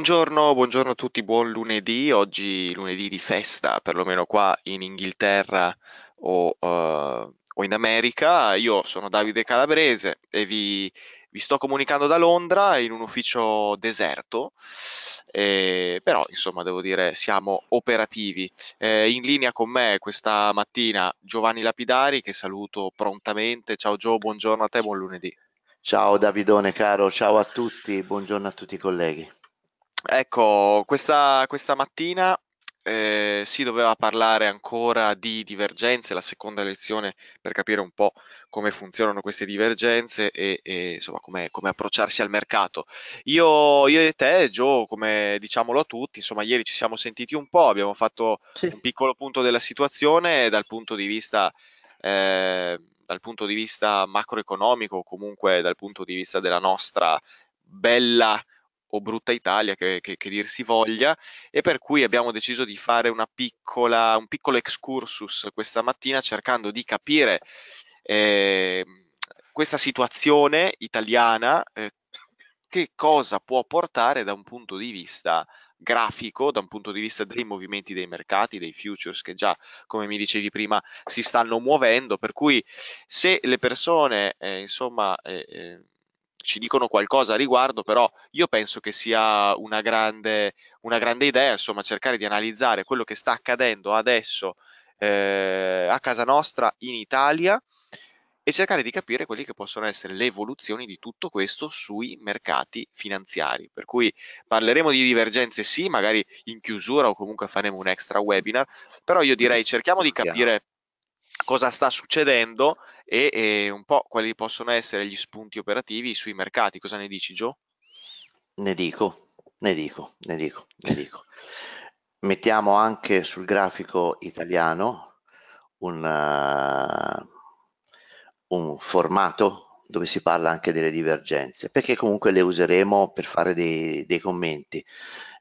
Buongiorno, buongiorno a tutti, buon lunedì. Oggi lunedì di festa, perlomeno qua in Inghilterra o, uh, o in America. Io sono Davide Calabrese e vi, vi, sto comunicando da Londra in un ufficio deserto, eh, però insomma devo dire siamo operativi. Eh, in linea con me questa mattina Giovanni Lapidari che saluto prontamente. Ciao Gio, buongiorno a te, buon lunedì. Ciao Davidone caro, ciao a tutti, buongiorno a tutti i colleghi. Ecco, questa, questa mattina eh, si doveva parlare ancora di divergenze, la seconda lezione per capire un po' come funzionano queste divergenze e, e insomma come, come, approcciarsi al mercato. Io, io e te, Gio, come diciamolo a tutti, insomma ieri ci siamo sentiti un po', abbiamo fatto sì. un piccolo punto della situazione dal punto di vista... Eh, dal punto di vista macroeconomico, comunque dal punto di vista della nostra bella o brutta Italia che, che, che, dir si voglia e per cui abbiamo deciso di fare piccola, un piccolo excursus questa mattina cercando di capire eh, questa situazione italiana eh, che cosa può portare da un punto di vista grafico, da un punto di vista dei movimenti dei mercati, dei futures che già, come mi dicevi prima, si stanno muovendo, per cui se le persone eh, insomma eh, eh ci dicono qualcosa a riguardo, però io penso che sia una grande, una grande idea, insomma, cercare di analizzare quello che sta accadendo adesso eh, a casa nostra in Italia e cercare di capire quelle che possono essere le evoluzioni di tutto questo sui mercati finanziari. Per cui parleremo di divergenze sì, magari in chiusura o comunque faremo un extra webinar, però io direi cerchiamo di capire cosa sta succedendo e, e un po' quali possono essere gli spunti operativi sui mercati. Cosa ne dici, Gio? Ne dico, ne dico, ne dico, ne dico. Mettiamo anche sul grafico italiano un, uh, un, formato dove si parla anche delle divergenze, perché comunque le useremo per fare dei, dei commenti.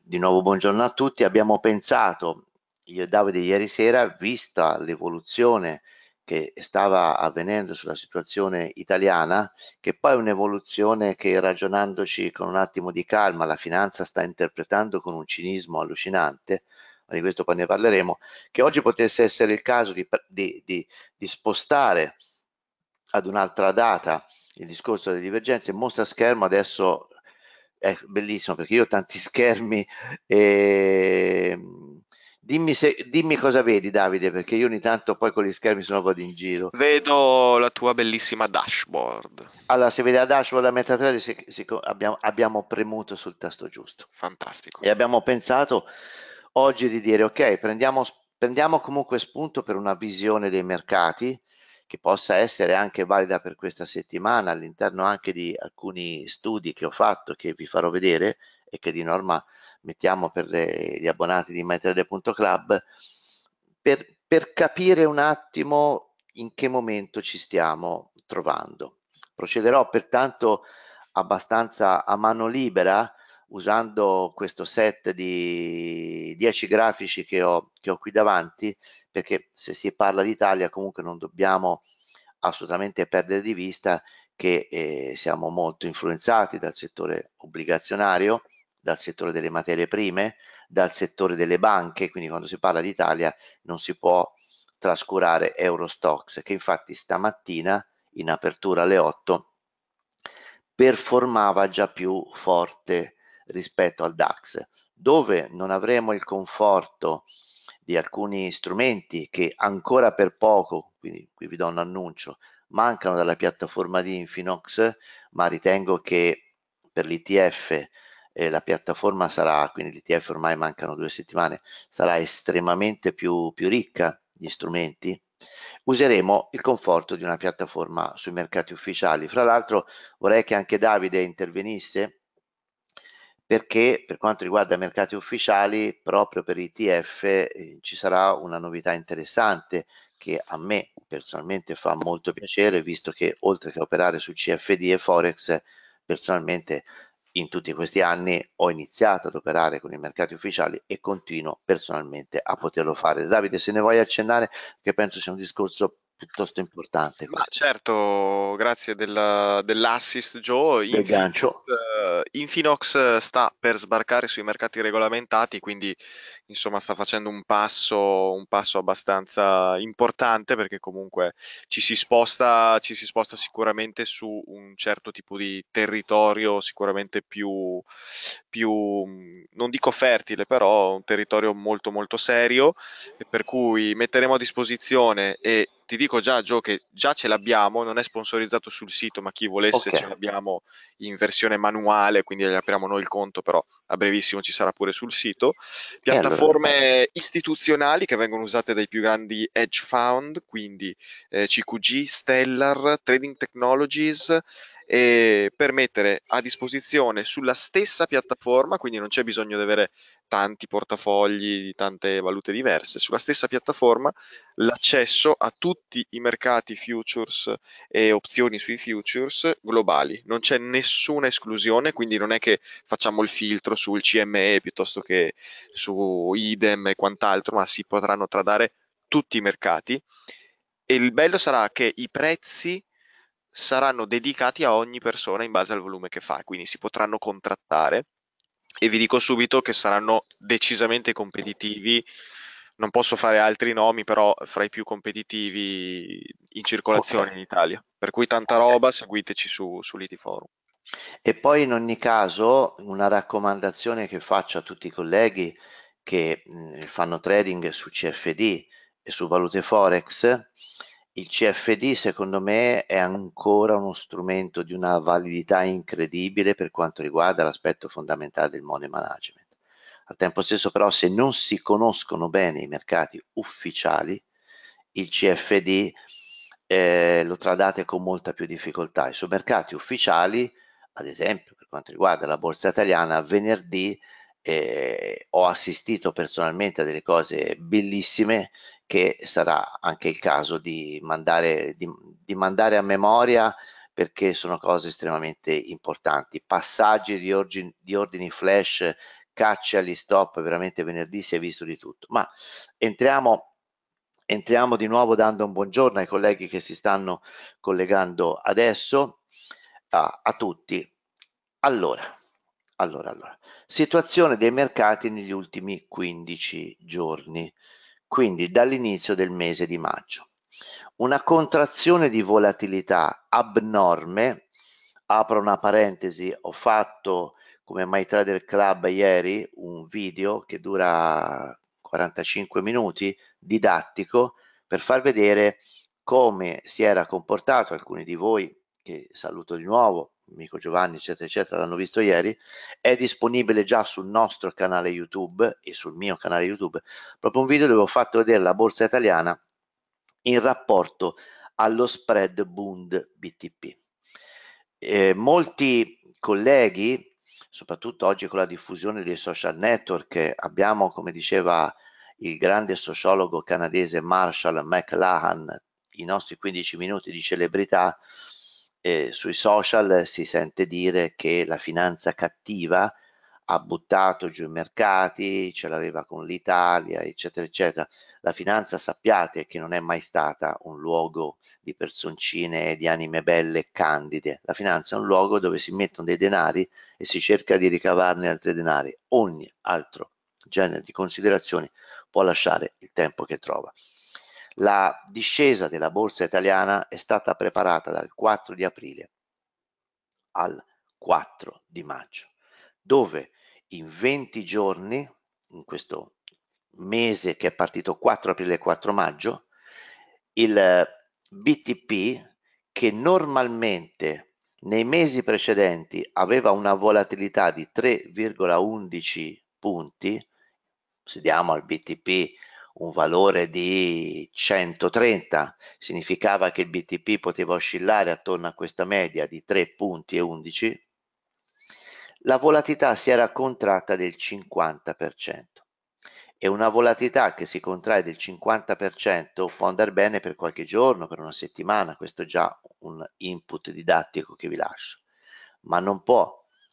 Di nuovo buongiorno a tutti, abbiamo pensato, io e Davide ieri sera, vista l'evoluzione che stava avvenendo sulla situazione italiana, che poi è un'evoluzione che ragionandoci con un attimo di calma la finanza sta interpretando con un cinismo allucinante, ma di questo poi ne parleremo, che oggi potesse essere il caso di, di, di, di spostare ad un'altra data il discorso delle divergenze. Mostra schermo adesso è bellissimo perché io ho tanti schermi e ehm, Dimmi, se, dimmi, cosa vedi Davide, perché io ogni tanto poi con gli schermi sono vado in giro. Vedo la tua bellissima dashboard. Allora, se vedi la dashboard a metà si, abbiamo, abbiamo, premuto sul tasto giusto. Fantastico. E abbiamo pensato oggi di dire, ok, prendiamo, prendiamo comunque spunto per una visione dei mercati che possa essere anche valida per questa settimana all'interno anche di alcuni studi che ho fatto, che vi farò vedere e che di norma mettiamo per le, gli abbonati di mytrade.club, per, per capire un attimo in che momento ci stiamo trovando. Procederò pertanto abbastanza a mano libera usando questo set di 10 grafici che ho, che ho qui davanti, perché se si parla d'Italia comunque non dobbiamo assolutamente perdere di vista che eh, siamo molto influenzati dal settore obbligazionario dal settore delle materie prime, dal settore delle banche, quindi quando si parla d'Italia non si può trascurare Eurostox, che infatti stamattina in apertura alle 8 performava già più forte rispetto al DAX, dove non avremo il conforto di alcuni strumenti che ancora per poco, quindi qui vi do un annuncio, mancano dalla piattaforma di Infinox, ma ritengo che per l'ITF eh, la piattaforma sarà, quindi l'ETF ormai mancano due settimane, sarà estremamente più, più ricca di strumenti, useremo il conforto di una piattaforma sui mercati ufficiali. Fra l'altro vorrei che anche Davide intervenisse perché per quanto riguarda i mercati ufficiali, proprio per ITF eh, ci sarà una novità interessante che a me personalmente fa molto piacere, visto che oltre che operare su CFD e Forex, personalmente in tutti questi anni ho iniziato ad operare con i mercati ufficiali e continuo personalmente a poterlo fare. Davide, se ne vuoi accennare, che penso sia un discorso piuttosto importante. Ma certo, grazie della, dell'assist Joe. Del Infinox, gancio. Uh, Infinox sta per sbarcare sui mercati regolamentati, quindi insomma sta facendo un passo, un passo abbastanza importante perché comunque ci si, sposta, ci si sposta sicuramente su un certo tipo di territorio, sicuramente più, più non dico fertile, però un territorio molto molto serio, per cui metteremo a disposizione e ti dico già Gio che già ce l'abbiamo, non è sponsorizzato sul sito, ma chi volesse okay. ce l'abbiamo in versione manuale, quindi apriamo noi il conto, però a brevissimo ci sarà pure sul sito. Piattaforme allora. istituzionali che vengono usate dai più grandi hedge fund, quindi eh, CQG, Stellar, Trading Technologies e per mettere a disposizione sulla stessa piattaforma, quindi non c'è bisogno di avere tanti portafogli di tante valute diverse. Sulla stessa piattaforma l'accesso a tutti i mercati futures e opzioni sui futures globali. Non c'è nessuna esclusione, quindi non è che facciamo il filtro sul CME piuttosto che su idem e quant'altro, ma si potranno tradare tutti i mercati. E il bello sarà che i prezzi saranno dedicati a ogni persona in base al volume che fa, quindi si potranno contrattare e vi dico subito che saranno decisamente competitivi. Non posso fare altri nomi, però fra i più competitivi in circolazione okay. in Italia. Per cui tanta roba, seguiteci su, su Litiforum. E poi in ogni caso una raccomandazione che faccio a tutti i colleghi che mh, fanno trading su CFD e su valute Forex il CFD secondo me è ancora uno strumento di una validità incredibile per quanto riguarda l'aspetto fondamentale del money management. Al tempo stesso però se non si conoscono bene i mercati ufficiali, il CFD eh, lo tradate con molta più difficoltà. I suoi mercati ufficiali, ad esempio per quanto riguarda la borsa italiana, venerdì eh, ho assistito personalmente a delle cose bellissime che sarà anche il caso di mandare, di, di mandare a memoria perché sono cose estremamente importanti. Passaggi di, orgi, di ordini flash, caccia agli stop, veramente venerdì si è visto di tutto. Ma entriamo Entriamo di nuovo dando un buongiorno ai colleghi che si stanno collegando adesso, a, a tutti. Allora, allora, allora, situazione dei mercati negli ultimi 15 giorni quindi dall'inizio del mese di maggio. Una contrazione di volatilità abnorme, apro una parentesi, ho fatto come My Trader Club ieri un video che dura 45 minuti didattico per far vedere come si era comportato alcuni di voi che saluto di nuovo amico Giovanni, eccetera, eccetera, l'hanno visto ieri, è disponibile già sul nostro canale YouTube e sul mio canale YouTube, proprio un video dove ho fatto vedere la borsa italiana in rapporto allo spread Bund BTP. Eh, molti colleghi, soprattutto oggi con la diffusione dei social network, abbiamo, come diceva il grande sociologo canadese Marshall McLuhan, i nostri 15 minuti di celebrità, eh, sui social si sente dire che la finanza cattiva ha buttato giù i mercati, ce l'aveva con l'Italia, eccetera, eccetera. La finanza sappiate che non è mai stata un luogo di personcine e di anime belle e candide. La finanza è un luogo dove si mettono dei denari e si cerca di ricavarne altri denari. Ogni altro genere di considerazioni può lasciare il tempo che trova. La discesa della borsa italiana è stata preparata dal 4 di aprile al 4 di maggio, dove in 20 giorni, in questo mese che è partito 4 aprile e 4 maggio, il eh, BTP che normalmente nei mesi precedenti aveva una volatilità di 3,11 punti, se diamo al BTP un valore di 130 significava che il BTP poteva oscillare attorno a questa media di 3 punti e 11, la volatilità si era contratta del 50%. E una volatilità che si contrae del 50% può andare bene per qualche giorno, per una settimana, questo è già un input didattico che vi lascio, ma non può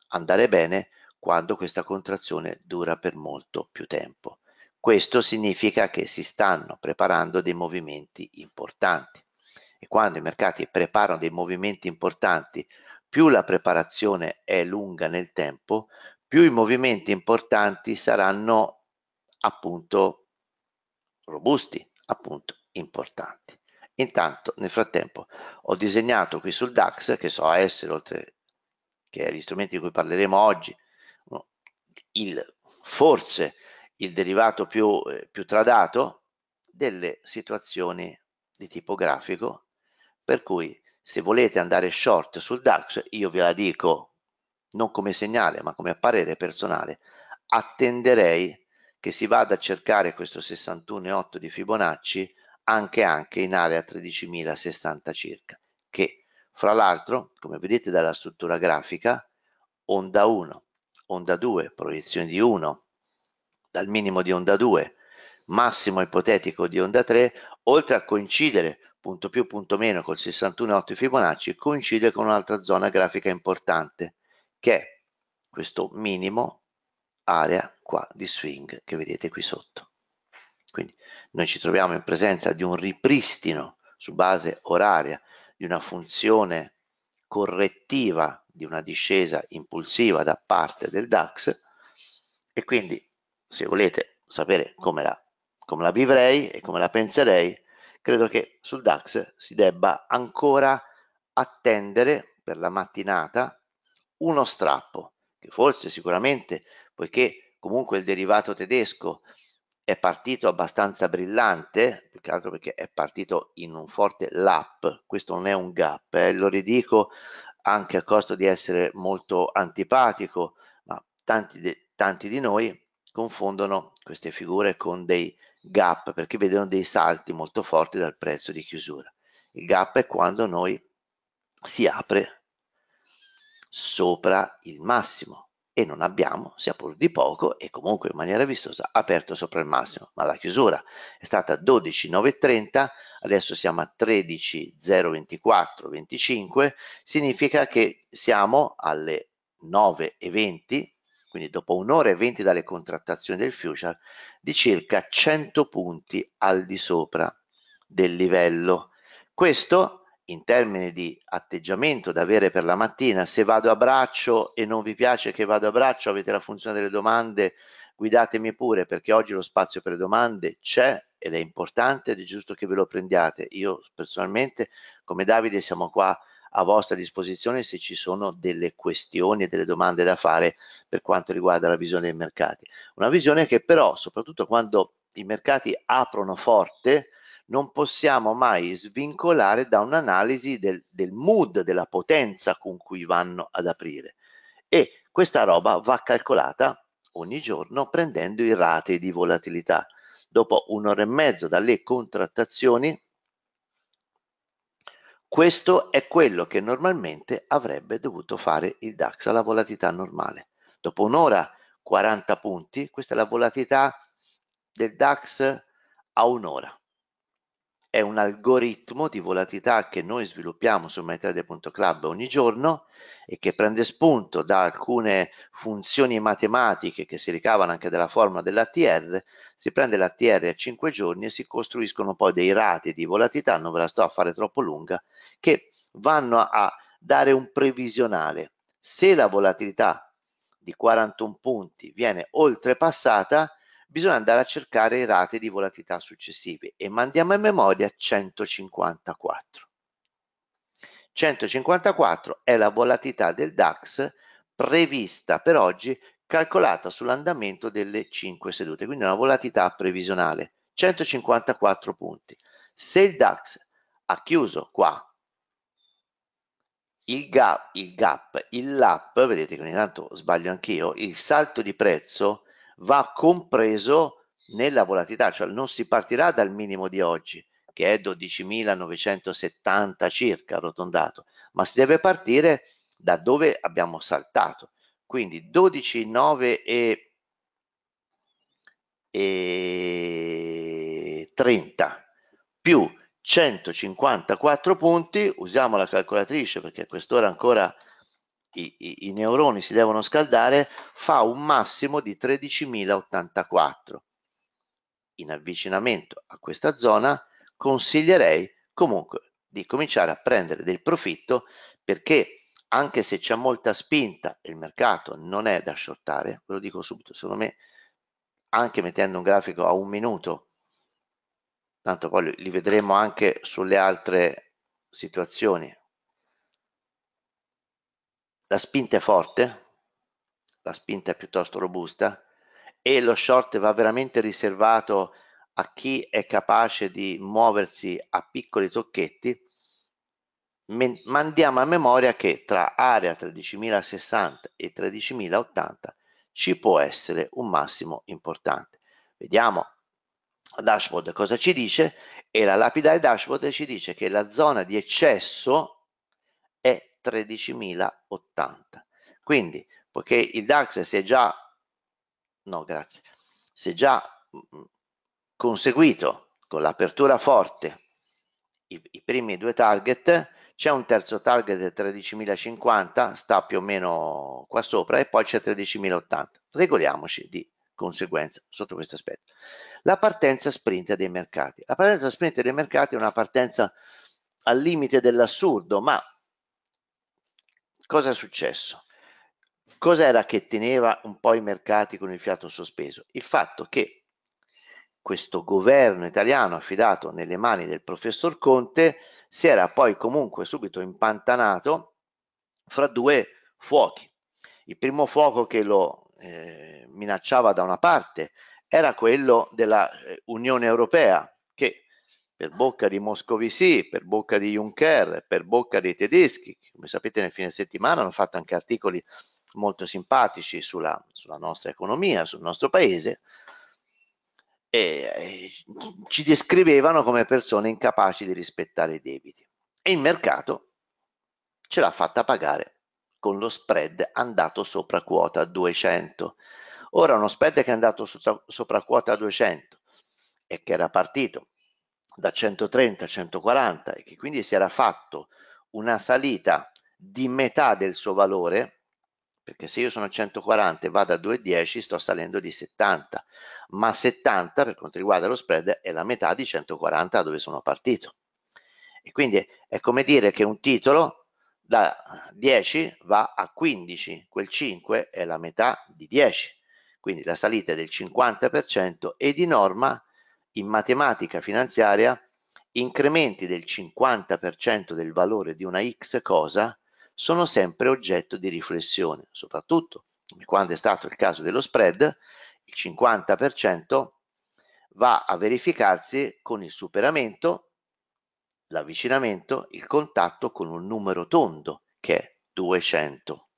andare bene quando questa contrazione dura per molto più tempo questo significa che si stanno preparando dei movimenti importanti e quando i mercati preparano dei movimenti importanti, più la preparazione è lunga nel tempo, più i movimenti importanti saranno appunto robusti, appunto importanti. Intanto, nel frattempo, ho disegnato qui sul DAX, che so essere, oltre che gli strumenti di cui parleremo oggi, il forse il derivato più, eh, più tradato delle situazioni di tipo grafico, per cui se volete andare short sul DAX, io ve la dico non come segnale, ma come parere personale, attenderei che si vada a cercare questo 61,8 di Fibonacci anche, anche in area 13.060 circa, che fra l'altro, come vedete dalla struttura grafica, onda 1, onda 2, proiezione di 1, dal minimo di onda 2, massimo ipotetico di onda 3, oltre a coincidere punto più punto meno col 61,8 Fibonacci, coincide con un'altra zona grafica importante, che è questo minimo area qua di swing che vedete qui sotto. Quindi noi ci troviamo in presenza di un ripristino su base oraria di una funzione correttiva di una discesa impulsiva da parte del DAX e quindi se volete sapere come la, come la vivrei e come la penserei, credo che sul DAX si debba ancora attendere per la mattinata uno strappo, che forse sicuramente, poiché comunque il derivato tedesco è partito abbastanza brillante, più che altro perché è partito in un forte lap, questo non è un gap, eh, lo ridico anche a costo di essere molto antipatico, ma tanti, de, tanti di noi confondono queste figure con dei gap perché vedono dei salti molto forti dal prezzo di chiusura. Il gap è quando noi si apre sopra il massimo e non abbiamo, sia pur di poco e comunque in maniera vistosa, aperto sopra il massimo, ma la chiusura è stata 12,930, adesso siamo a 13,024,25, significa che siamo alle 9,20 quindi dopo un'ora e venti dalle contrattazioni del future, di circa 100 punti al di sopra del livello. Questo in termini di atteggiamento da avere per la mattina, se vado a braccio e non vi piace che vado a braccio, avete la funzione delle domande, guidatemi pure perché oggi lo spazio per le domande c'è ed è importante ed è giusto che ve lo prendiate. Io personalmente, come Davide, siamo qua a vostra disposizione se ci sono delle questioni e delle domande da fare per quanto riguarda la visione dei mercati. Una visione che però, soprattutto quando i mercati aprono forte, non possiamo mai svincolare da un'analisi del, del mood, della potenza con cui vanno ad aprire. E questa roba va calcolata ogni giorno prendendo i rate di volatilità. Dopo un'ora e mezzo dalle contrattazioni questo è quello che normalmente avrebbe dovuto fare il DAX alla volatilità normale. Dopo un'ora 40 punti, questa è la volatilità del DAX a un'ora. È un algoritmo di volatilità che noi sviluppiamo su MyTrade.club ogni giorno e che prende spunto da alcune funzioni matematiche che si ricavano anche dalla formula dell'ATR, si prende l'ATR a 5 giorni e si costruiscono poi dei rati di volatilità, non ve la sto a fare troppo lunga, che vanno a dare un previsionale. Se la volatilità di 41 punti viene oltrepassata, bisogna andare a cercare rate di volatilità successive e mandiamo in memoria 154. 154 è la volatilità del DAX prevista per oggi calcolata sull'andamento delle 5 sedute, quindi una volatilità previsionale, 154 punti. Se il DAX ha chiuso qua il gap, il gap, il lap, vedete che ogni tanto sbaglio anch'io, il salto di prezzo va compreso nella volatilità, cioè non si partirà dal minimo di oggi, che è 12.970 circa arrotondato, ma si deve partire da dove abbiamo saltato. Quindi 12.9 e, e 30 più 154 punti, usiamo la calcolatrice perché a quest'ora ancora i, i, i, neuroni si devono scaldare, fa un massimo di 13.084. In avvicinamento a questa zona consiglierei comunque di cominciare a prendere del profitto perché anche se c'è molta spinta il mercato non è da shortare, ve lo dico subito, secondo me anche mettendo un grafico a un minuto tanto poi li vedremo anche sulle altre situazioni. La spinta è forte, la spinta è piuttosto robusta e lo short va veramente riservato a chi è capace di muoversi a piccoli tocchetti, mandiamo a memoria che tra area 13.060 e 13.080 ci può essere un massimo importante. Vediamo dashboard cosa ci dice? E la lapidare dashboard ci dice che la zona di eccesso è 13.080. Quindi, poiché il DAX si è già, no grazie, si è già mm, mm, conseguito con l'apertura forte i, i primi due target, c'è un terzo target del 13.050, sta più o meno qua sopra, e poi c'è 13.080. Regoliamoci di conseguenza sotto questo aspetto. La partenza sprint dei mercati. La partenza sprint dei mercati è una partenza al limite dell'assurdo, ma cosa è successo? Cos'era che teneva un po' i mercati con il fiato sospeso? Il fatto che questo governo italiano affidato nelle mani del professor Conte si era poi comunque subito impantanato fra due fuochi. Il primo fuoco che lo eh, minacciava da una parte era quello della eh, Unione Europea che per bocca di Moscovici, per bocca di Juncker, per bocca dei tedeschi, come sapete nel fine settimana hanno fatto anche articoli molto simpatici sulla, sulla nostra economia, sul nostro paese, e, e ci descrivevano come persone incapaci di rispettare i debiti. E il mercato ce l'ha fatta pagare con lo spread andato sopra quota 200. Ora uno spread che è andato sotto, sopra quota 200 e che era partito da 130 a 140 e che quindi si era fatto una salita di metà del suo valore, perché se io sono a 140 e vado a 2,10 sto salendo di 70, ma 70 per quanto riguarda lo spread è la metà di 140 dove sono partito. E quindi è come dire che un titolo da 10 va a 15, quel 5 è la metà di 10, quindi la salita è del 50% e di norma in matematica finanziaria incrementi del 50% del valore di una X cosa sono sempre oggetto di riflessione, soprattutto quando è stato il caso dello spread, il 50% va a verificarsi con il superamento l'avvicinamento, il contatto con un numero tondo che è 200.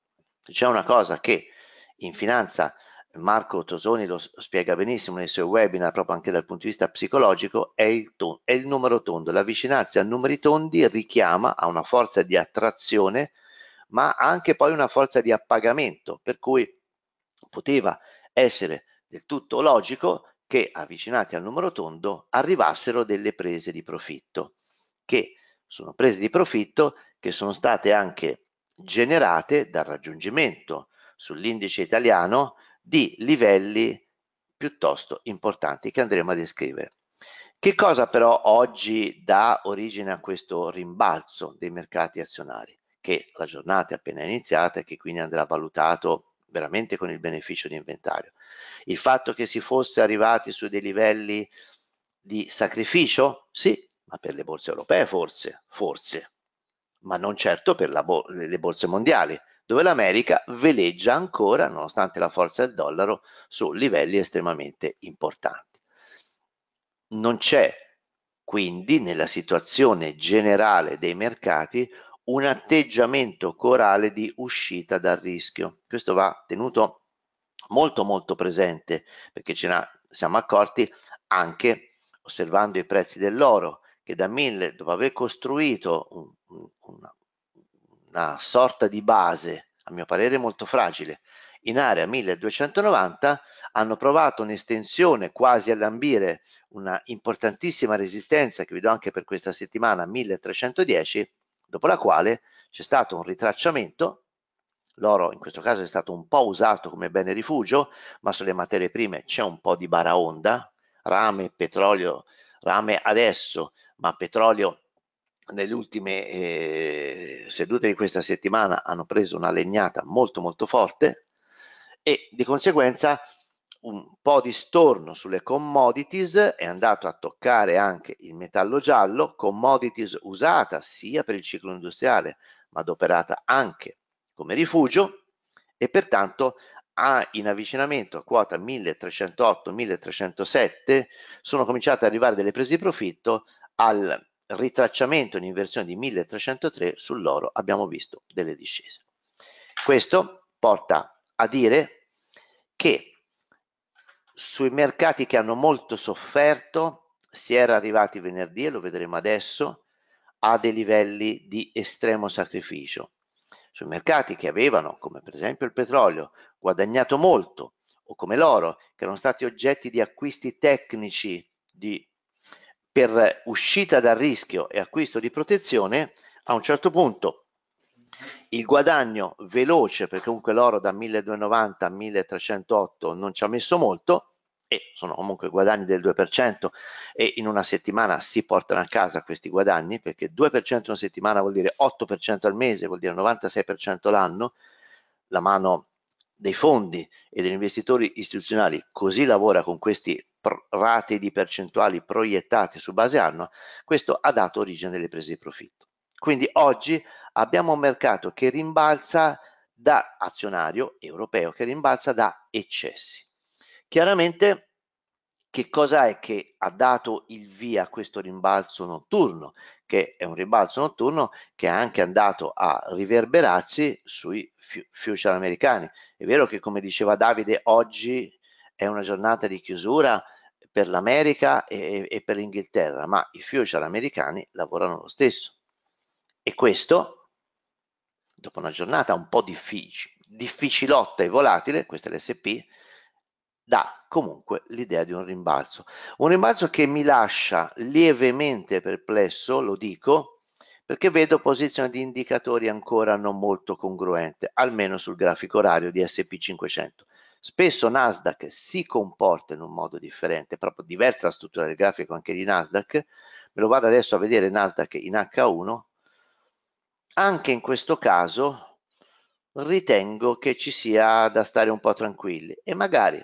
C'è una cosa che in finanza Marco Tosoni lo spiega benissimo nei suoi webinar proprio anche dal punto di vista psicologico, è il, tondo, è il numero tondo. L'avvicinarsi a numeri tondi richiama a una forza di attrazione, ma anche poi una forza di appagamento, per cui poteva essere del tutto logico che avvicinati al numero tondo arrivassero delle prese di profitto che sono prese di profitto che sono state anche generate dal raggiungimento sull'indice italiano di livelli piuttosto importanti che andremo a descrivere. Che cosa però oggi dà origine a questo rimbalzo dei mercati azionari? Che la giornata è appena iniziata e che quindi andrà valutato veramente con il beneficio di inventario. Il fatto che si fosse arrivati su dei livelli di sacrificio? Sì, ma per le borse europee forse, forse, ma non certo per bo le borse mondiali, dove l'America veleggia ancora, nonostante la forza del dollaro, su livelli estremamente importanti. Non c'è quindi nella situazione generale dei mercati un atteggiamento corale di uscita dal rischio. Questo va tenuto molto molto presente perché ce ne siamo accorti anche osservando i prezzi dell'oro che da Mille, dopo aver costruito un, una, una sorta di base, a mio parere molto fragile, in area 1290, hanno provato un'estensione quasi a lambire una importantissima resistenza che vi do anche per questa settimana 1310, dopo la quale c'è stato un ritracciamento l'oro in questo caso è stato un po' usato come bene rifugio, ma sulle materie prime c'è un po' di baraonda, rame, petrolio, rame adesso ma petrolio nelle ultime eh, sedute di questa settimana hanno preso una legnata molto molto forte e di conseguenza un po' di storno sulle commodities è andato a toccare anche il metallo giallo, commodities usata sia per il ciclo industriale ma adoperata anche come rifugio e pertanto a, in avvicinamento a quota 1308-1307 sono cominciate ad arrivare delle prese di profitto al ritracciamento in inversione di 1303 sull'oro abbiamo visto delle discese. Questo porta a dire che sui mercati che hanno molto sofferto si era arrivati venerdì e lo vedremo adesso a dei livelli di estremo sacrificio. Sui mercati che avevano, come per esempio il petrolio, guadagnato molto o come l'oro, che erano stati oggetti di acquisti tecnici di per uscita dal rischio e acquisto di protezione, a un certo punto il guadagno veloce, perché comunque l'oro da 1290 a 1308 non ci ha messo molto, e sono comunque guadagni del 2% e in una settimana si portano a casa questi guadagni perché 2% in una settimana vuol dire 8% al mese, vuol dire 96% l'anno, la mano dei fondi e degli investitori istituzionali così lavora con questi rate di percentuali proiettate su base annua, questo ha dato origine alle prese di profitto. Quindi oggi abbiamo un mercato che rimbalza da azionario europeo, che rimbalza da eccessi. Chiaramente che cosa è che ha dato il via a questo rimbalzo notturno, che è un rimbalzo notturno che è anche andato a riverberarsi sui future americani. È vero che come diceva Davide oggi è una giornata di chiusura per l'America e, e per l'Inghilterra, ma i future americani lavorano lo stesso. E questo, dopo una giornata un po' difficile, difficilotta e volatile, questa è l'SP, dà comunque l'idea di un rimbalzo. Un rimbalzo che mi lascia lievemente perplesso, lo dico, perché vedo posizioni di indicatori ancora non molto congruente, almeno sul grafico orario di SP500. Spesso Nasdaq si comporta in un modo differente, proprio diversa la struttura del grafico anche di Nasdaq. Me lo vado adesso a vedere Nasdaq in H1. Anche in questo caso ritengo che ci sia da stare un po' tranquilli e magari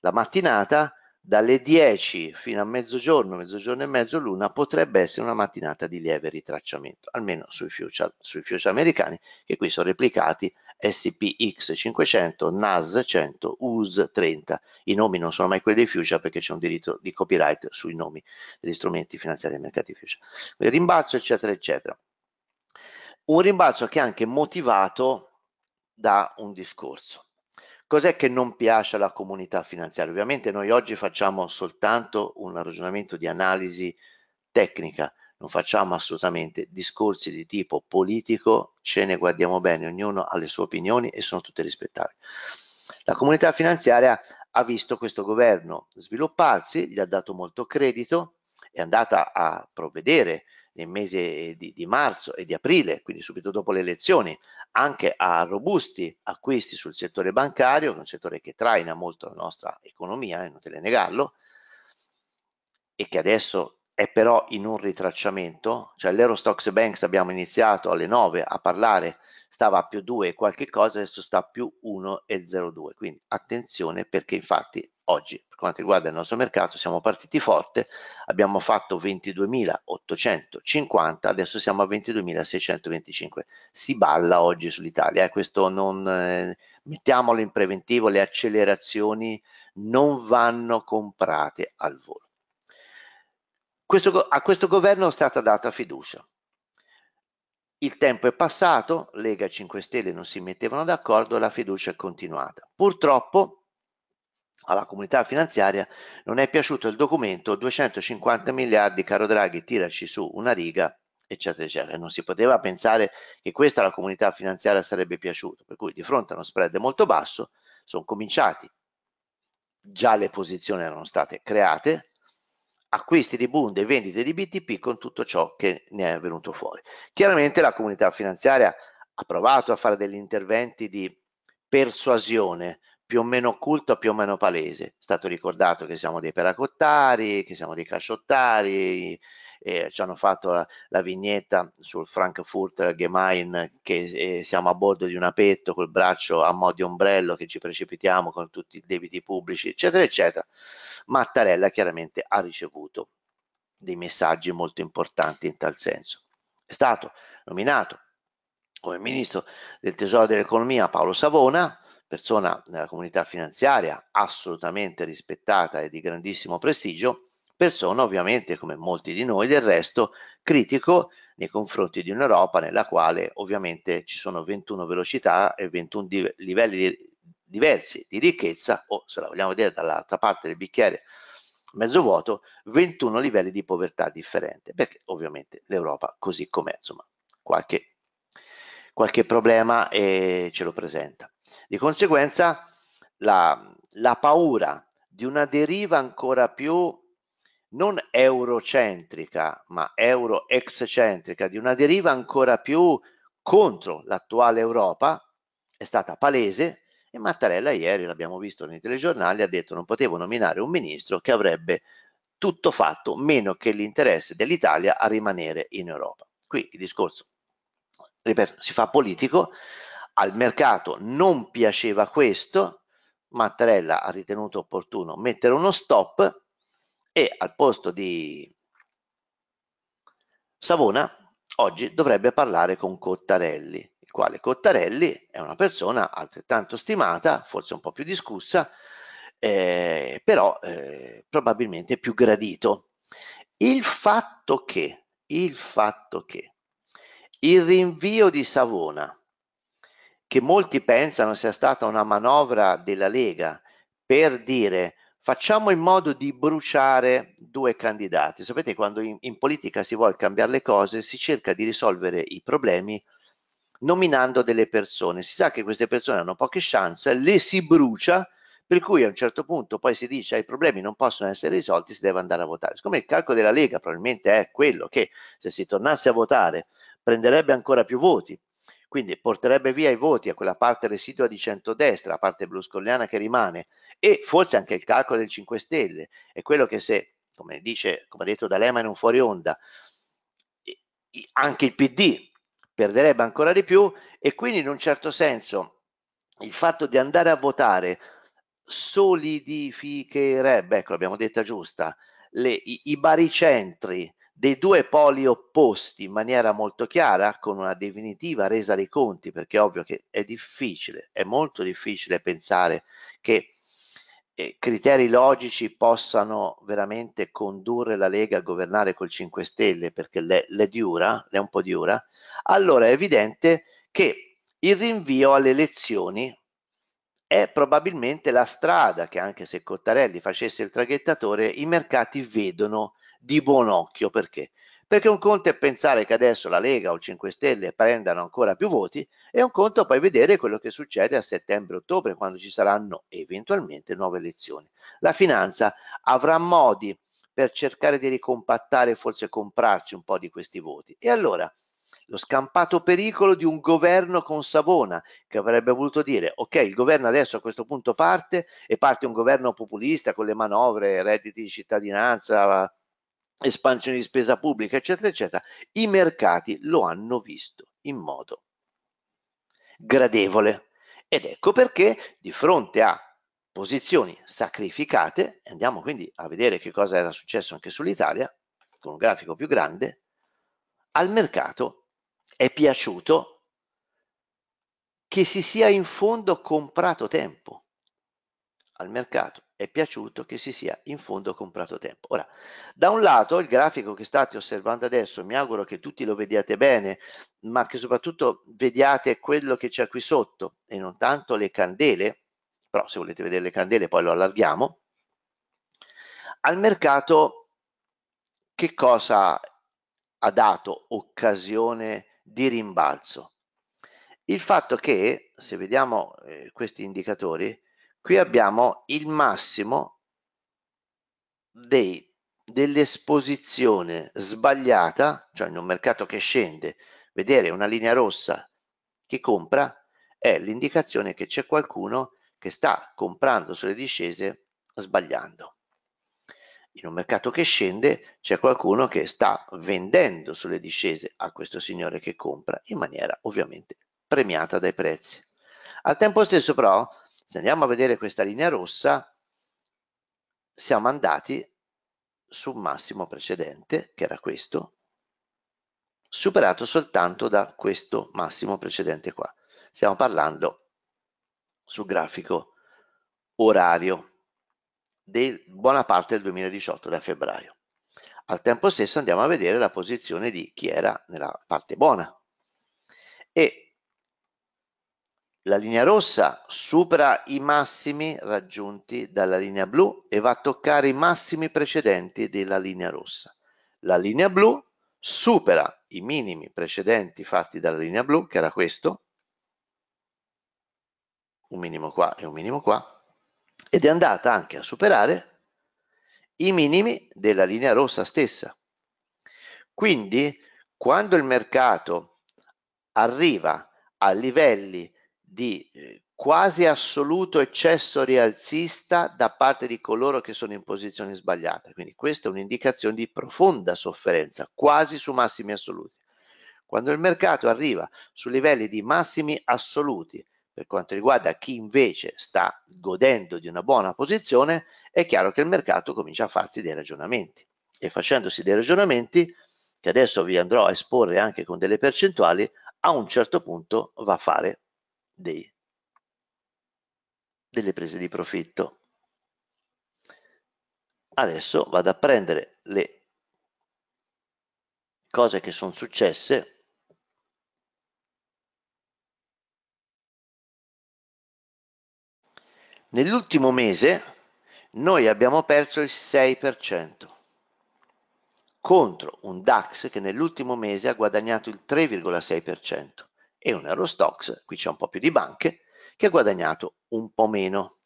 la mattinata dalle 10 fino a mezzogiorno, mezzogiorno e mezzo luna potrebbe essere una mattinata di lieve ritracciamento, almeno sui future, sui future americani che qui sono replicati SPX500, NAS100, US30. I nomi non sono mai quelli dei Fuchsia perché c'è un diritto di copyright sui nomi degli strumenti finanziari dei mercati Fuchsia. Il rimbalzo, eccetera, eccetera. Un rimbalzo che è anche motivato da un discorso. Cos'è che non piace alla comunità finanziaria? Ovviamente noi oggi facciamo soltanto un ragionamento di analisi tecnica, non facciamo assolutamente discorsi di tipo politico, ce ne guardiamo bene, ognuno ha le sue opinioni e sono tutte rispettabili. La comunità finanziaria ha visto questo governo svilupparsi, gli ha dato molto credito, è andata a provvedere nel mese di, di, marzo e di aprile, quindi subito dopo le elezioni, anche a robusti acquisti sul settore bancario, che è un settore che traina molto la nostra economia, è inutile negarlo, e che adesso è però in un ritracciamento, cioè l'Eurostox Banks abbiamo iniziato alle 9 a parlare, stava a più 2 e qualche cosa, adesso sta a più 1,02, quindi attenzione perché infatti oggi per quanto riguarda il nostro mercato siamo partiti forte, abbiamo fatto 22.850, adesso siamo a 22.625, si balla oggi sull'Italia, eh? questo non, eh, mettiamolo in preventivo, le accelerazioni non vanno comprate al volo. Questo, a questo governo è stata data fiducia. Il tempo è passato, Lega e 5 Stelle non si mettevano d'accordo, la fiducia è continuata. Purtroppo alla comunità finanziaria non è piaciuto il documento 250 miliardi, caro Draghi, tiraci su una riga, eccetera, eccetera. Non si poteva pensare che questa alla comunità finanziaria sarebbe piaciuto, per cui di fronte a uno spread molto basso sono cominciati. Già le posizioni erano state create, acquisti di Bund e vendite di BTP con tutto ciò che ne è venuto fuori. Chiaramente la comunità finanziaria ha provato a fare degli interventi di persuasione più o meno occulto, più o meno palese. È stato ricordato che siamo dei peracottari, che siamo dei casciottari, eh, ci hanno fatto la, la, vignetta sul Frankfurter Gemein che eh, siamo a bordo di un apetto col braccio a mo' di ombrello che ci precipitiamo con tutti i debiti pubblici eccetera eccetera Mattarella chiaramente ha ricevuto dei messaggi molto importanti in tal senso è stato nominato come ministro del tesoro dell'economia Paolo Savona persona nella comunità finanziaria assolutamente rispettata e di grandissimo prestigio Persona ovviamente, come molti di noi del resto, critico nei confronti di un'Europa nella quale ovviamente ci sono 21 velocità e 21 di livelli di diversi di ricchezza o se la vogliamo vedere dall'altra parte del bicchiere mezzo vuoto 21 livelli di povertà differente perché ovviamente l'Europa così com'è insomma qualche, qualche problema e eh, ce lo presenta di conseguenza la, la paura di una deriva ancora più non eurocentrica, ma euro-excentrica di una deriva ancora più contro l'attuale Europa è stata palese e Mattarella ieri, l'abbiamo visto nei telegiornali, ha detto non potevo nominare un ministro che avrebbe tutto fatto meno che l'interesse dell'Italia a rimanere in Europa. Qui il discorso, ripeto, si fa politico, al mercato non piaceva questo, Mattarella ha ritenuto opportuno mettere uno stop e al posto di Savona oggi dovrebbe parlare con Cottarelli, il quale Cottarelli è una persona altrettanto stimata, forse un po' più discussa, eh, però eh, probabilmente più gradito. Il fatto che, il fatto che il rinvio di Savona, che molti pensano sia stata una manovra della Lega per dire facciamo in modo di bruciare due candidati. Sapete, quando in, in, politica si vuole cambiare le cose, si cerca di risolvere i problemi nominando delle persone. Si sa che queste persone hanno poche chance, le si brucia, per cui a un certo punto poi si dice che ah, i problemi non possono essere risolti, si deve andare a votare. Siccome il calcolo della Lega probabilmente è quello che se si tornasse a votare prenderebbe ancora più voti, quindi porterebbe via i voti a quella parte residua di centrodestra, la parte bluscolliana che rimane, e forse anche il calcolo del 5 Stelle è quello che se, come dice, come ha detto D'Alema in un fuori onda, anche il PD perderebbe ancora di più e quindi in un certo senso il fatto di andare a votare solidificherebbe, ecco l'abbiamo detta giusta, le, i, i, baricentri dei due poli opposti in maniera molto chiara, con una definitiva resa dei conti, perché è ovvio che è difficile, è molto difficile pensare che eh, criteri logici possano veramente condurre la Lega a governare col 5 Stelle, perché le, le diura, le un po' diura, allora è evidente che il rinvio alle elezioni è probabilmente la strada che anche se Cottarelli facesse il traghettatore, i mercati vedono di buon occhio perché perché un conto è pensare che adesso la Lega o 5 Stelle prendano ancora più voti e un conto poi vedere quello che succede a settembre-ottobre quando ci saranno eventualmente nuove elezioni. La finanza avrà modi per cercare di ricompattare e forse comprarci un po' di questi voti. E allora lo scampato pericolo di un governo con Savona che avrebbe voluto dire ok il governo adesso a questo punto parte e parte un governo populista con le manovre redditi di cittadinanza espansione di spesa pubblica, eccetera, eccetera, i mercati lo hanno visto in modo gradevole. Ed ecco perché di fronte a posizioni sacrificate, andiamo quindi a vedere che cosa era successo anche sull'Italia, con un grafico più grande, al mercato è piaciuto che si sia in fondo comprato tempo al mercato è piaciuto che si sia in fondo comprato tempo. Ora, da un lato il grafico che state osservando adesso, mi auguro che tutti lo vediate bene, ma che soprattutto vediate quello che c'è qui sotto e non tanto le candele, però se volete vedere le candele poi lo allarghiamo, al mercato che cosa ha dato occasione di rimbalzo? Il fatto che, se vediamo eh, questi indicatori, qui abbiamo il massimo dei, dell'esposizione sbagliata, cioè in un mercato che scende, vedere una linea rossa che compra è l'indicazione che c'è qualcuno che sta comprando sulle discese sbagliando. In un mercato che scende c'è qualcuno che sta vendendo sulle discese a questo signore che compra in maniera ovviamente premiata dai prezzi. Al tempo stesso però se andiamo a vedere questa linea rossa siamo andati sul massimo precedente che era questo superato soltanto da questo massimo precedente qua stiamo parlando sul grafico orario di buona parte del 2018 da febbraio al tempo stesso andiamo a vedere la posizione di chi era nella parte buona e la linea rossa supera i massimi raggiunti dalla linea blu e va a toccare i massimi precedenti della linea rossa. La linea blu supera i minimi precedenti fatti dalla linea blu, che era questo, un minimo qua e un minimo qua, ed è andata anche a superare i minimi della linea rossa stessa. Quindi, quando il mercato arriva a livelli di eh, quasi assoluto eccesso rialzista da parte di coloro che sono in posizione sbagliata. Quindi questa è un'indicazione di profonda sofferenza, quasi su massimi assoluti. Quando il mercato arriva su livelli di massimi assoluti per quanto riguarda chi invece sta godendo di una buona posizione, è chiaro che il mercato comincia a farsi dei ragionamenti e facendosi dei ragionamenti, che adesso vi andrò a esporre anche con delle percentuali, a un certo punto va a fare dei, delle prese di profitto. Adesso vado a prendere le cose che sono successe Nell'ultimo mese noi abbiamo perso il 6% contro un DAX che nell'ultimo mese ha guadagnato il 3,6% e un Eurostox, qui c'è un po' più di banche, che ha guadagnato un po' meno.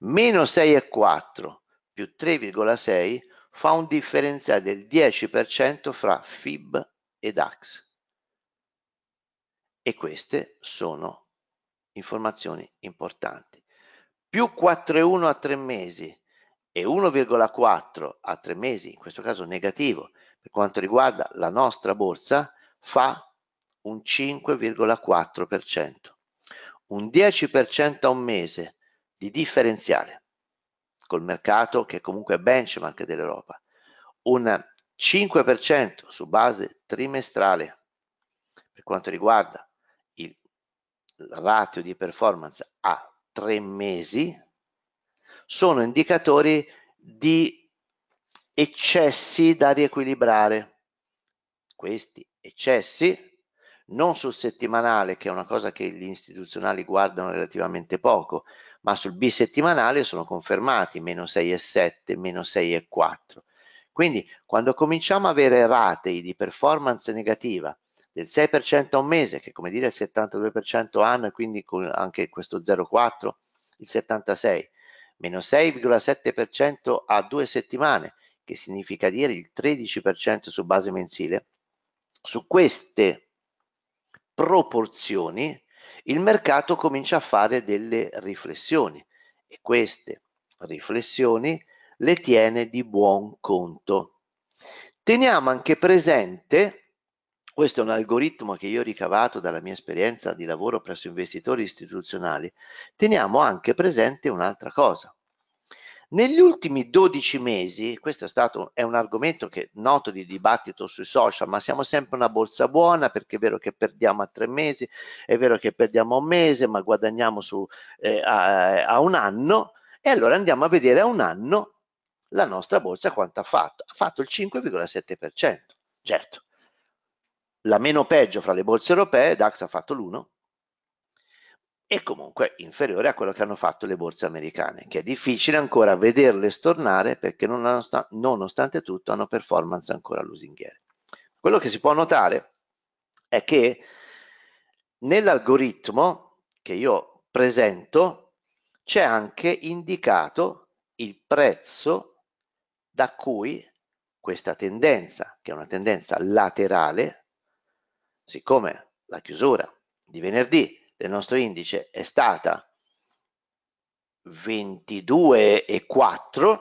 Meno 6,4 più 3,6 fa un differenziale del 10% fra FIB e DAX. E queste sono informazioni importanti. Più 4,1 a 3 mesi e 1,4 a 3 mesi, in questo caso negativo, per quanto riguarda la nostra borsa, fa un 5,4%, un 10% a un mese di differenziale col mercato che è comunque benchmark dell'Europa, un 5% su base trimestrale per quanto riguarda il ratio di performance a tre mesi, sono indicatori di eccessi da riequilibrare. Questi eccessi non sul settimanale, che è una cosa che gli istituzionali guardano relativamente poco, ma sul bisettimanale sono confermati meno 6,7, meno 6,4. Quindi quando cominciamo a avere ratei di performance negativa del 6% a un mese, che come dire è il 72% anno e quindi con anche questo 0,4, il 76, meno 6,7% a due settimane, che significa dire il 13% su base mensile, su queste proporzioni il mercato comincia a fare delle riflessioni e queste riflessioni le tiene di buon conto. Teniamo anche presente, questo è un algoritmo che io ho ricavato dalla mia esperienza di lavoro presso investitori istituzionali, teniamo anche presente un'altra cosa. Negli ultimi 12 mesi, questo è stato è un argomento che noto di dibattito sui social, ma siamo sempre una borsa buona perché è vero che perdiamo a tre mesi, è vero che perdiamo a un mese, ma guadagniamo su, eh, a, a un anno. E allora andiamo a vedere a un anno la nostra borsa quanto ha fatto? Ha fatto il 5,7%. Certo, la meno peggio fra le borse europee, DAX ha fatto l'1, e comunque inferiore a quello che hanno fatto le borse americane, che è difficile ancora vederle stornare perché nonostante tutto hanno performance ancora lusinghiere. Quello che si può notare è che nell'algoritmo che io presento c'è anche indicato il prezzo da cui questa tendenza, che è una tendenza laterale, siccome la chiusura di venerdì del nostro indice è stata 22,4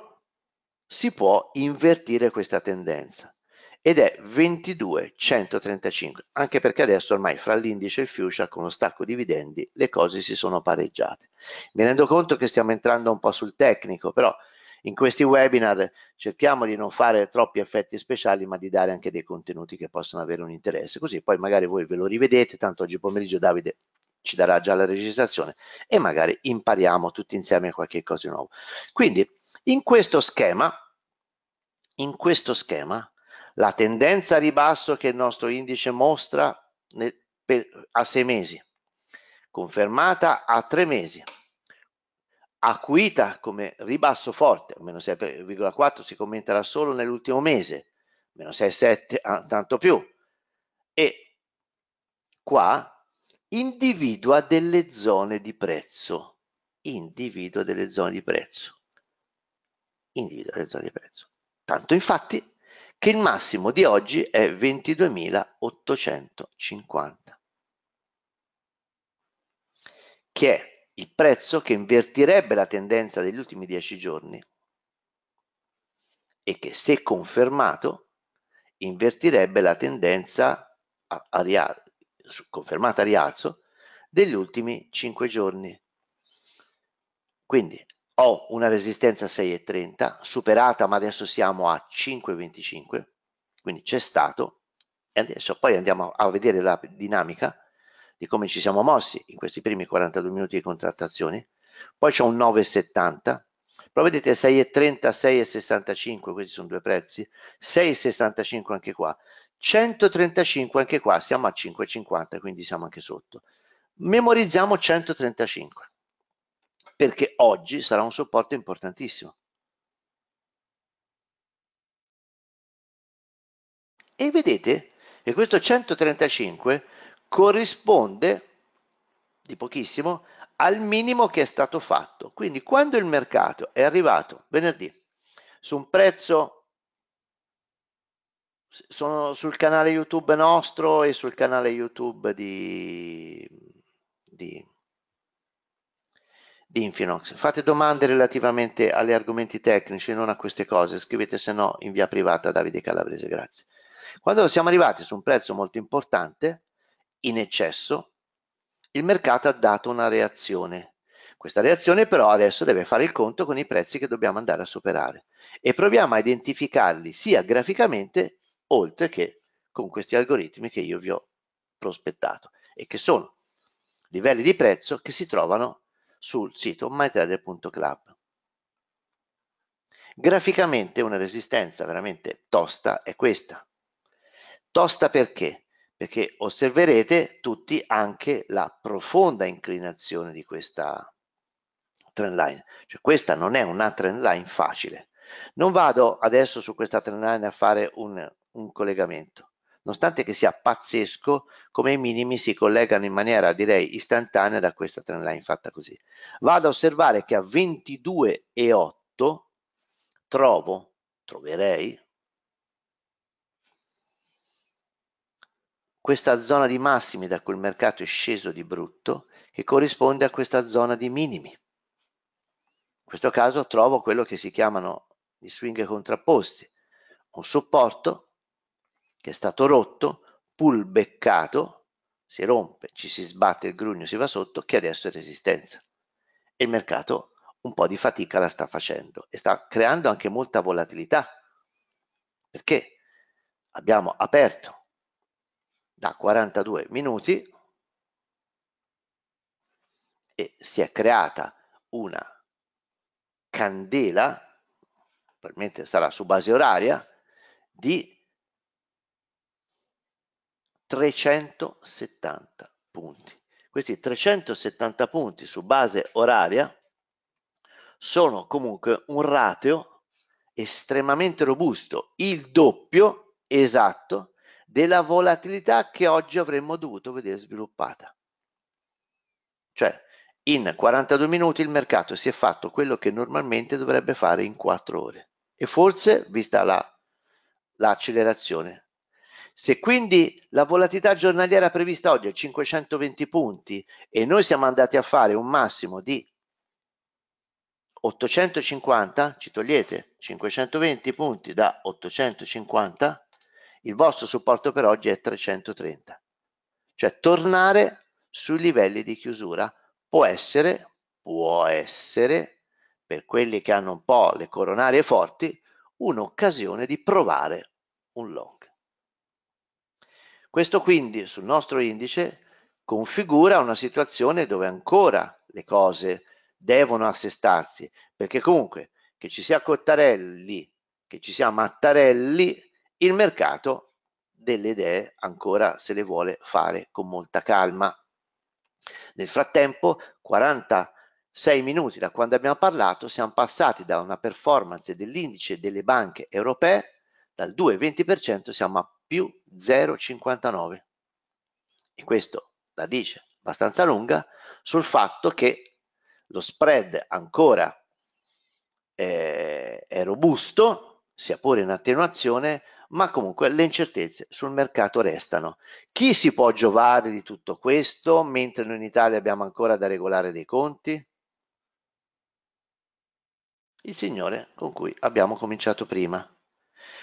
si può invertire questa tendenza ed è 22,135 anche perché adesso ormai fra l'indice e il future con lo stacco dividendi le cose si sono pareggiate mi rendo conto che stiamo entrando un po' sul tecnico però in questi webinar cerchiamo di non fare troppi effetti speciali ma di dare anche dei contenuti che possono avere un interesse così poi magari voi ve lo rivedete tanto oggi pomeriggio Davide ci darà già la registrazione e magari impariamo tutti insieme qualche cosa di nuovo. Quindi in questo schema, in questo schema la tendenza a ribasso che il nostro indice mostra nel, per, a sei mesi, confermata a tre mesi, acuita come ribasso forte, meno 6,4 si commenterà solo nell'ultimo mese, meno 6,7 ah, tanto più. E qua individua delle zone di prezzo, individua delle zone di prezzo, individua delle zone di prezzo. Tanto infatti che il massimo di oggi è 22.850, che è il prezzo che invertirebbe la tendenza degli ultimi 10 giorni e che se confermato invertirebbe la tendenza ariale confermata a rialzo degli ultimi 5 giorni. Quindi ho una resistenza 6,30 superata ma adesso siamo a 5,25 quindi c'è stato e adesso poi andiamo a vedere la dinamica di come ci siamo mossi in questi primi 42 minuti di contrattazione poi c'è un 9,70 però vedete 6,30 6,65 questi sono due prezzi 6,65 anche qua 135 anche qua siamo a 5,50 quindi siamo anche sotto memorizziamo 135 perché oggi sarà un supporto importantissimo e vedete che questo 135 corrisponde di pochissimo al minimo che è stato fatto quindi quando il mercato è arrivato venerdì su un prezzo sono sul canale YouTube nostro e sul canale YouTube di, di, di, Infinox. Fate domande relativamente agli argomenti tecnici, non a queste cose, scrivete se no in via privata a Davide Calabrese, grazie. Quando siamo arrivati su un prezzo molto importante, in eccesso, il mercato ha dato una reazione. Questa reazione però adesso deve fare il conto con i prezzi che dobbiamo andare a superare e proviamo a identificarli sia graficamente oltre che con questi algoritmi che io vi ho prospettato e che sono livelli di prezzo che si trovano sul sito mytrader.club. Graficamente una resistenza veramente tosta è questa. Tosta perché? Perché osserverete tutti anche la profonda inclinazione di questa trend line. Cioè questa non è una trend line facile. Non vado adesso su questa trend line a fare un, un collegamento. Nonostante che sia pazzesco, come i minimi si collegano in maniera direi istantanea da questa trend line fatta così. Vado a osservare che a 22,8 trovo, troverei, questa zona di massimi da cui il mercato è sceso di brutto che corrisponde a questa zona di minimi. In questo caso trovo quello che si chiamano gli swing contrapposti, un supporto che è stato rotto, pull beccato, si rompe, ci si sbatte il grugno, si va sotto, che adesso è resistenza. E il mercato un po' di fatica la sta facendo e sta creando anche molta volatilità, perché abbiamo aperto da 42 minuti e si è creata una candela, probabilmente sarà su base oraria, di 370 punti. Questi 370 punti su base oraria sono comunque un rateo estremamente robusto, il doppio esatto della volatilità che oggi avremmo dovuto vedere sviluppata. Cioè, in 42 minuti il mercato si è fatto quello che normalmente dovrebbe fare in 4 ore e forse, vista l'accelerazione, se quindi la volatilità giornaliera prevista oggi è 520 punti e noi siamo andati a fare un massimo di 850, ci togliete 520 punti da 850, il vostro supporto per oggi è 330. Cioè tornare sui livelli di chiusura può essere, può essere, per quelli che hanno un po' le coronarie forti, un'occasione di provare un long. Questo quindi sul nostro indice configura una situazione dove ancora le cose devono assestarsi, perché comunque che ci sia Cottarelli, che ci sia Mattarelli, il mercato delle idee ancora se le vuole fare con molta calma. Nel frattempo, 46 minuti da quando abbiamo parlato, siamo passati da una performance dell'indice delle banche europee dal 2,20% siamo a più 0,59. E questo la dice abbastanza lunga sul fatto che lo spread ancora eh, è robusto, sia pure in attenuazione, ma comunque le incertezze sul mercato restano. Chi si può giovare di tutto questo mentre noi in Italia abbiamo ancora da regolare dei conti? Il signore con cui abbiamo cominciato prima.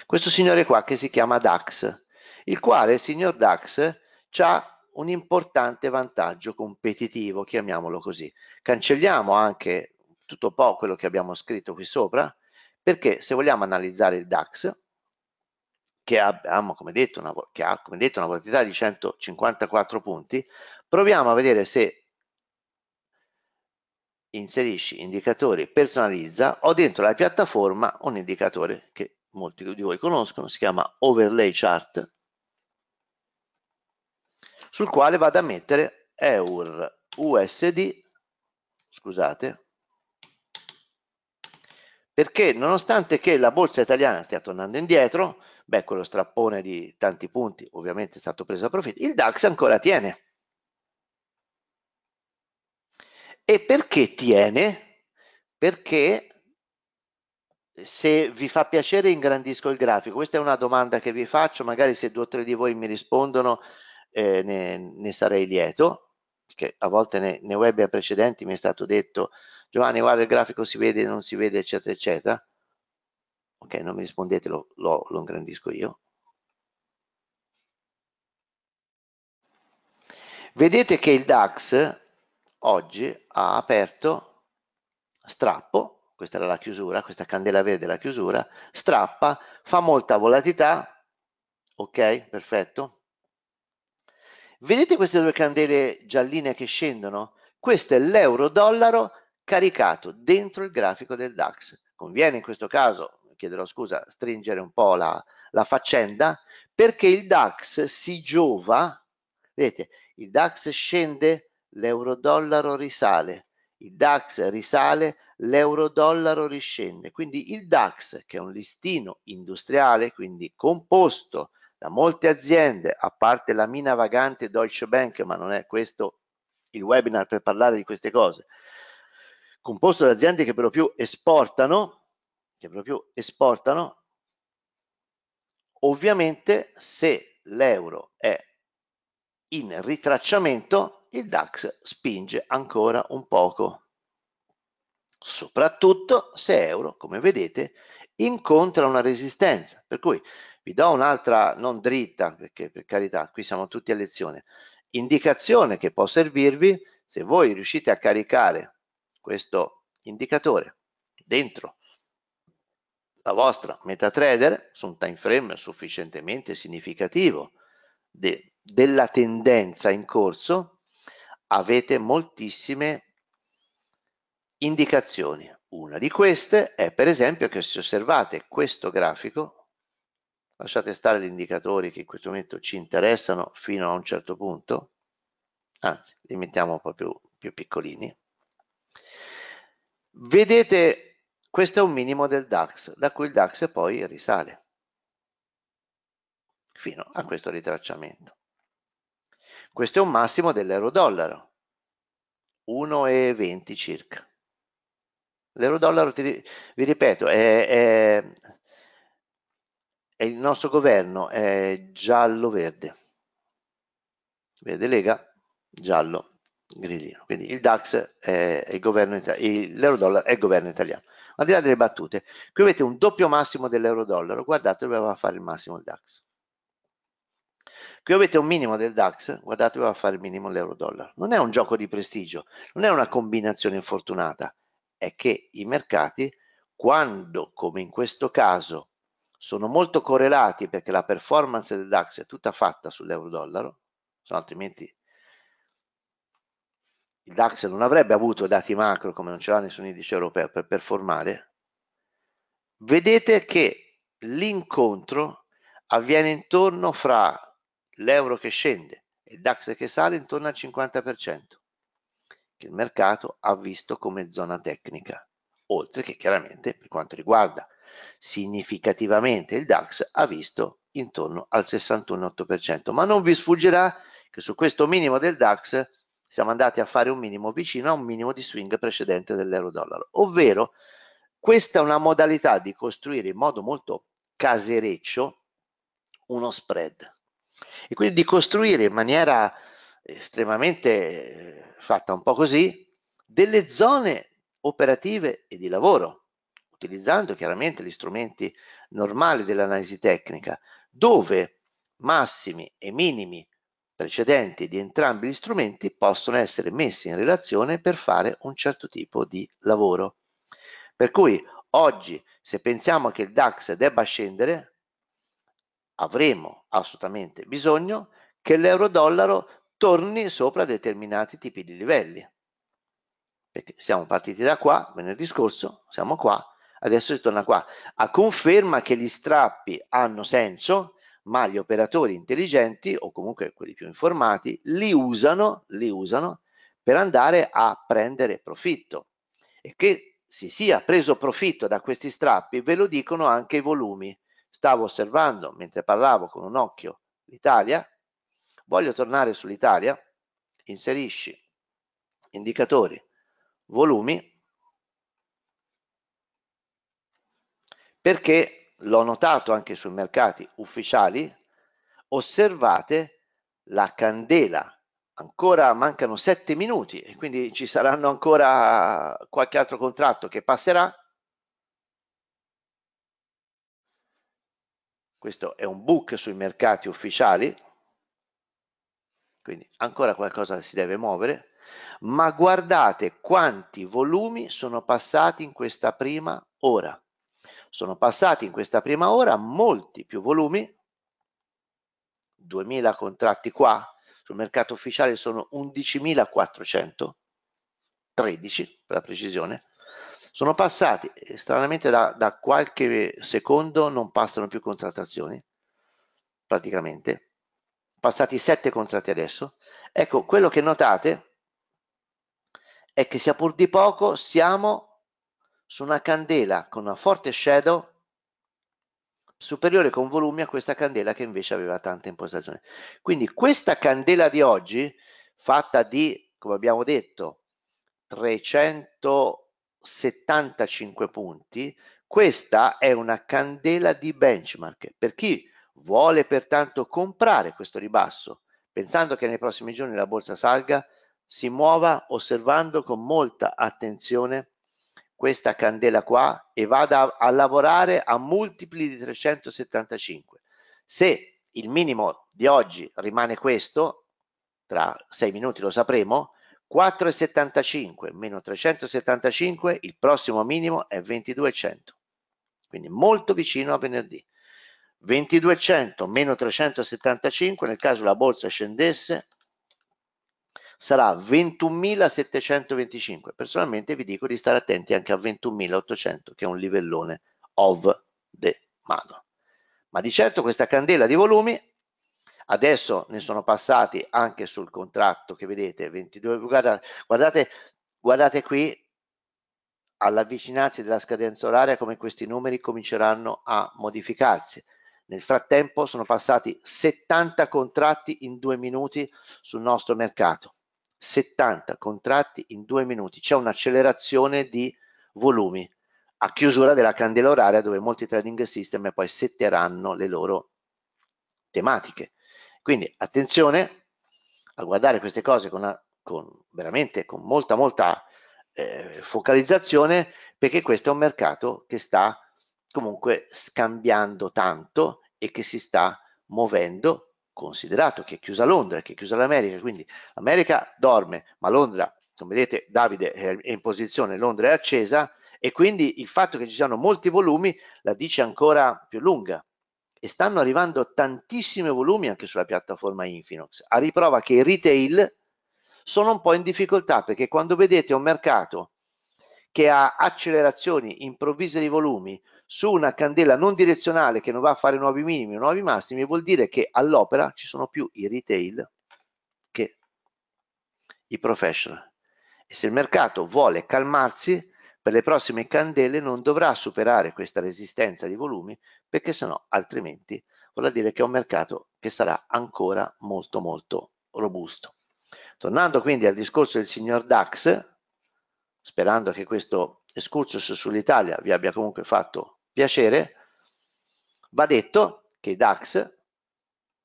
Questo signore qua che si chiama DAX, il quale il signor DAX ha un importante vantaggio competitivo, chiamiamolo così. Cancelliamo anche tutto un po' quello che abbiamo scritto qui sopra, perché se vogliamo analizzare il DAX, che, abbiamo, come detto, una, che ha come detto una volatilità di 154 punti, proviamo a vedere se inserisci indicatori personalizza ho dentro la piattaforma un indicatore che molti di voi conoscono si chiama overlay chart sul quale vado a mettere EUR USD, scusate, perché nonostante che la borsa italiana stia tornando indietro, beh, quello strappone di tanti punti ovviamente è stato preso a profitto, il DAX ancora tiene. E perché tiene? Perché se vi fa piacere ingrandisco il grafico, questa è una domanda che vi faccio, magari se due o tre di voi mi rispondono eh, ne, ne, sarei lieto, perché a volte nei ne webinar precedenti mi è stato detto Giovanni guarda il grafico si vede, non si vede eccetera eccetera, ok non mi rispondete, lo, lo, lo ingrandisco io. Vedete che il DAX oggi ha aperto strappo questa era la chiusura, questa candela verde la chiusura, strappa, fa molta volatilità, ok, perfetto, Vedete queste due candele gialline che scendono? Questo è l'euro-dollaro caricato dentro il grafico del DAX. Conviene in questo caso, chiederò scusa, stringere un po' la, la faccenda, perché il DAX si giova, vedete, il DAX scende, l'euro-dollaro risale, il DAX risale, l'euro-dollaro riscende. Quindi il DAX, che è un listino industriale, quindi composto da molte aziende, a parte la mina vagante Deutsche Bank, ma non è questo il webinar per parlare di queste cose, composto da aziende che per lo più esportano, che per lo più esportano, ovviamente se l'euro è in ritracciamento, il DAX spinge ancora un poco, soprattutto se euro, come vedete, incontra una resistenza. Per cui vi do un'altra, non dritta, perché per carità, qui siamo tutti a lezione, indicazione che può servirvi se voi riuscite a caricare questo indicatore dentro la vostra MetaTrader su un time frame sufficientemente significativo de, della tendenza in corso, avete moltissime indicazioni. Una di queste è per esempio che se osservate questo grafico, lasciate stare gli indicatori che in questo momento ci interessano fino a un certo punto, anzi li mettiamo un po' più, più piccolini. Vedete, questo è un minimo del DAX, da cui il DAX poi risale fino a questo ritracciamento. Questo è un massimo dell'euro-dollaro, 1,20 circa. L'euro-dollaro, vi ripeto, è, è e il nostro governo è giallo-verde, verde Lega, giallo grillino. Quindi il DAX è il governo l'euro dollaro è il governo italiano. Al di là delle battute, qui avete un doppio massimo dell'euro dollaro, guardate dove va a fare il massimo il DAX. Qui avete un minimo del DAX, guardate dove va a fare il minimo l'euro dollaro. Non è un gioco di prestigio, non è una combinazione infortunata, è che i mercati, quando come in questo caso sono molto correlati perché la performance del DAX è tutta fatta sull'euro-dollaro, altrimenti il DAX non avrebbe avuto dati macro come non ce l'ha nessun indice europeo per performare, vedete che l'incontro avviene intorno fra l'euro che scende e il DAX che sale intorno al 50%, che il mercato ha visto come zona tecnica, oltre che chiaramente per quanto riguarda Significativamente il DAX ha visto intorno al 61,8%, ma non vi sfuggirà che su questo minimo del DAX siamo andati a fare un minimo vicino a un minimo di swing precedente dell'euro-dollaro, ovvero questa è una modalità di costruire in modo molto casereccio uno spread e quindi di costruire in maniera estremamente eh, fatta un po' così delle zone operative e di lavoro utilizzando chiaramente gli strumenti normali dell'analisi tecnica, dove massimi e minimi precedenti di entrambi gli strumenti possono essere messi in relazione per fare un certo tipo di lavoro. Per cui oggi se pensiamo che il DAX debba scendere, avremo assolutamente bisogno che l'euro-dollaro torni sopra determinati tipi di livelli. Perché siamo partiti da qua, venerdì scorso, siamo qua, adesso si torna qua, a conferma che gli strappi hanno senso, ma gli operatori intelligenti o comunque quelli più informati li usano, li usano per andare a prendere profitto e che si sia preso profitto da questi strappi ve lo dicono anche i volumi. Stavo osservando mentre parlavo con un occhio l'Italia, voglio tornare sull'Italia, inserisci indicatori, volumi perché l'ho notato anche sui mercati ufficiali, osservate la candela, ancora mancano sette minuti e quindi ci saranno ancora qualche altro contratto che passerà. Questo è un book sui mercati ufficiali, quindi ancora qualcosa si deve muovere, ma guardate quanti volumi sono passati in questa prima ora. Sono passati in questa prima ora molti più volumi, 2.000 contratti qua, sul mercato ufficiale sono 11.413 per la precisione, sono passati stranamente da, da, qualche secondo non passano più contrattazioni praticamente passati 7 contratti adesso ecco quello che notate è che sia pur di poco siamo su una candela con una forte shadow superiore con volume a questa candela che invece aveva tanta impostazione. Quindi questa candela di oggi, fatta di, come abbiamo detto, 375 punti, questa è una candela di benchmark. Per chi vuole pertanto comprare questo ribasso, pensando che nei prossimi giorni la borsa salga, si muova osservando con molta attenzione questa candela qua e vada a, lavorare a multipli di 375. Se il minimo di oggi rimane questo, tra 6 minuti lo sapremo, 4,75 meno 375, il prossimo minimo è 2200. Quindi molto vicino a venerdì. 2200 meno 375 nel caso la borsa scendesse sarà 21.725. Personalmente vi dico di stare attenti anche a 21.800 che è un livellone of the mano. Ma di certo questa candela di volumi adesso ne sono passati anche sul contratto che vedete 22 guardate guardate, guardate qui all'avvicinarsi della scadenza oraria come questi numeri cominceranno a modificarsi. Nel frattempo sono passati 70 contratti in due minuti sul nostro mercato. 70 contratti in due minuti, c'è un'accelerazione di volumi a chiusura della candela oraria dove molti trading system poi setteranno le loro tematiche. Quindi attenzione a guardare queste cose con, una, con veramente con molta molta eh, focalizzazione perché questo è un mercato che sta comunque scambiando tanto e che si sta muovendo considerato che è chiusa Londra, che è chiusa l'America, quindi l'America dorme, ma Londra, come vedete Davide è in posizione, Londra è accesa e quindi il fatto che ci siano molti volumi la dice ancora più lunga e stanno arrivando tantissimi volumi anche sulla piattaforma Infinox, a riprova che i retail sono un po' in difficoltà perché quando vedete un mercato che ha accelerazioni improvvise di volumi su una candela non direzionale che non va a fare nuovi minimi o nuovi massimi vuol dire che all'opera ci sono più i retail che i professional e se il mercato vuole calmarsi per le prossime candele non dovrà superare questa resistenza di volumi perché sennò altrimenti vuol dire che è un mercato che sarà ancora molto molto robusto tornando quindi al discorso del signor DAX sperando che questo escursus sull'Italia vi abbia comunque fatto piacere, va detto che i DAX,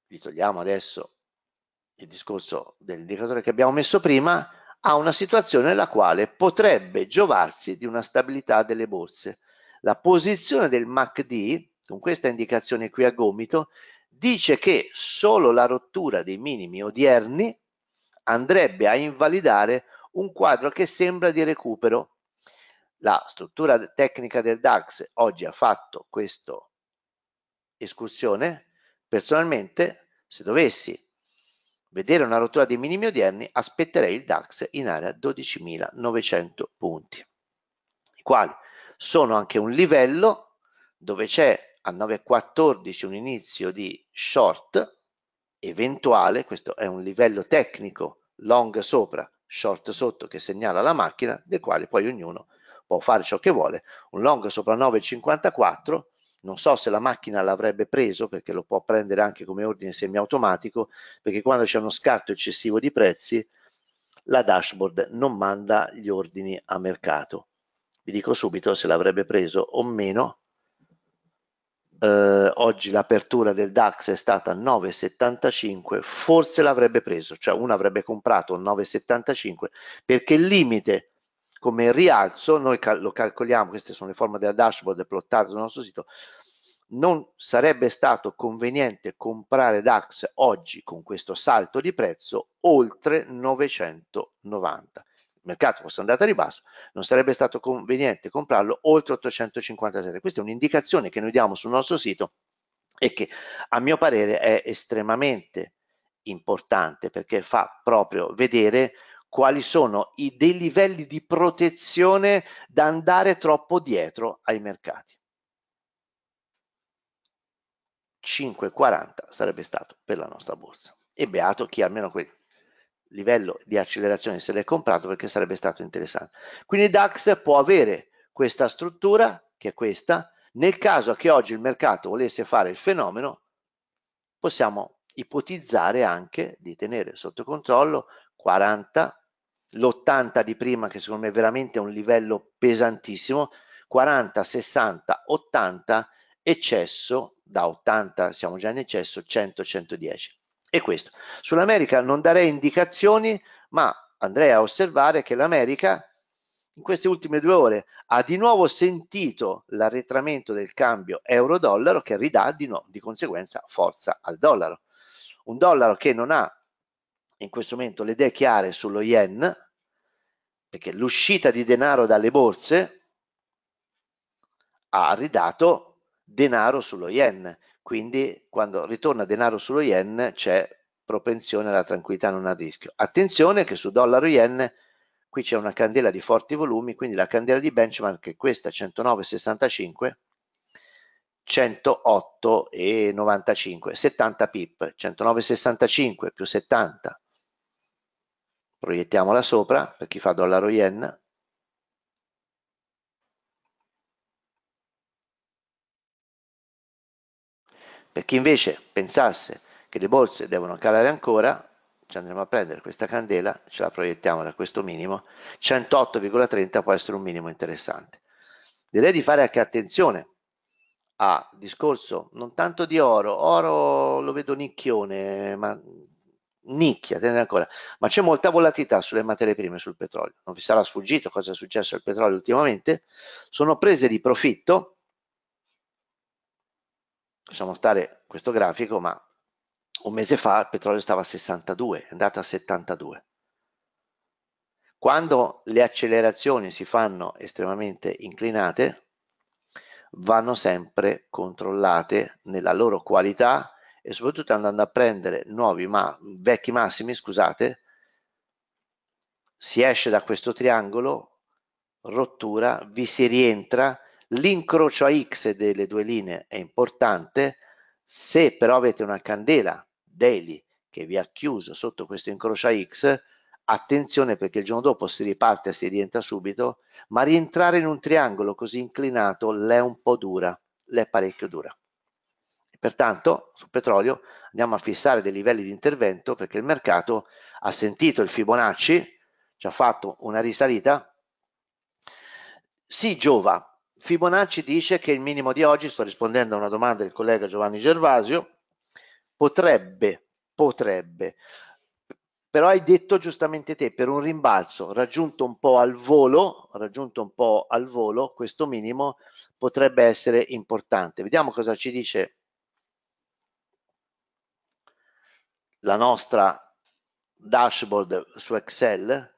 vi togliamo adesso il discorso dell'indicatore che abbiamo messo prima, ha una situazione nella quale potrebbe giovarsi di una stabilità delle borse. La posizione del MACD, con questa indicazione qui a gomito, dice che solo la rottura dei minimi odierni andrebbe a invalidare un quadro che sembra di recupero la struttura tecnica del DAX oggi ha fatto questa escursione, personalmente se dovessi vedere una rottura dei minimi odierni aspetterei il DAX in area 12.900 punti, i quali sono anche un livello dove c'è a 9.14 un inizio di short eventuale, questo è un livello tecnico long sopra, short sotto che segnala la macchina, del quale poi ognuno può fare ciò che vuole, un long sopra 9,54, non so se la macchina l'avrebbe preso perché lo può prendere anche come ordine semiautomatico, perché quando c'è uno scarto eccessivo di prezzi la dashboard non manda gli ordini a mercato. Vi dico subito se l'avrebbe preso o meno. Eh, oggi l'apertura del DAX è stata 9,75, forse l'avrebbe preso, cioè uno avrebbe comprato 9,75 perché il limite come rialzo, noi cal lo calcoliamo, queste sono le forme della dashboard plottate sul nostro sito, non sarebbe stato conveniente comprare DAX oggi con questo salto di prezzo oltre 990. Il mercato fosse andato a ribasso, non sarebbe stato conveniente comprarlo oltre 857. Questa è un'indicazione che noi diamo sul nostro sito e che a mio parere è estremamente importante perché fa proprio vedere quali sono i, dei livelli di protezione da andare troppo dietro ai mercati. 5,40 sarebbe stato per la nostra borsa. E beato chi almeno quel livello di accelerazione se l'è comprato perché sarebbe stato interessante. Quindi DAX può avere questa struttura, che è questa, nel caso che oggi il mercato volesse fare il fenomeno, possiamo ipotizzare anche di tenere sotto controllo 40, l'80 di prima che secondo me è veramente un livello pesantissimo, 40, 60, 80, eccesso, da 80 siamo già in eccesso, 100, 110. E questo. Sull'America non darei indicazioni, ma andrei a osservare che l'America in queste ultime due ore ha di nuovo sentito l'arretramento del cambio euro-dollaro che ridà di, no, di conseguenza forza al dollaro. Un dollaro che non ha in questo momento le idee chiare sullo yen, che l'uscita di denaro dalle borse ha ridato denaro sullo yen, quindi quando ritorna denaro sullo yen c'è propensione alla tranquillità non a rischio. Attenzione che su dollaro yen qui c'è una candela di forti volumi, quindi la candela di benchmark è questa 109,65 108,95 70 pip 109,65 più 70 proiettiamola sopra per chi fa dollaro yen per chi invece pensasse che le borse devono calare ancora ci andremo a prendere questa candela ce la proiettiamo da questo minimo 108,30 può essere un minimo interessante direi di fare anche attenzione a discorso non tanto di oro oro lo vedo nicchione ma nicchia, tenete ancora, ma c'è molta volatilità sulle materie prime e sul petrolio. Non vi sarà sfuggito cosa è successo al petrolio ultimamente. Sono prese di profitto, possiamo stare questo grafico, ma un mese fa il petrolio stava a 62, è andato a 72. Quando le accelerazioni si fanno estremamente inclinate, vanno sempre controllate nella loro qualità, e soprattutto andando a prendere nuovi ma vecchi massimi, scusate, si esce da questo triangolo, rottura, vi si rientra, l'incrocio a X delle due linee è importante, se però avete una candela daily che vi ha chiuso sotto questo incrocio a X, attenzione perché il giorno dopo si riparte e si rientra subito, ma rientrare in un triangolo così inclinato l'è un po' dura, l'è parecchio dura. Pertanto sul petrolio andiamo a fissare dei livelli di intervento perché il mercato ha sentito il Fibonacci, ci ha fatto una risalita, si giova. Fibonacci dice che il minimo di oggi, sto rispondendo a una domanda del collega Giovanni Gervasio, potrebbe, potrebbe, però hai detto giustamente te, per un rimbalzo raggiunto un po' al volo, raggiunto un po' al volo, questo minimo potrebbe essere importante. Vediamo cosa ci dice la nostra dashboard su Excel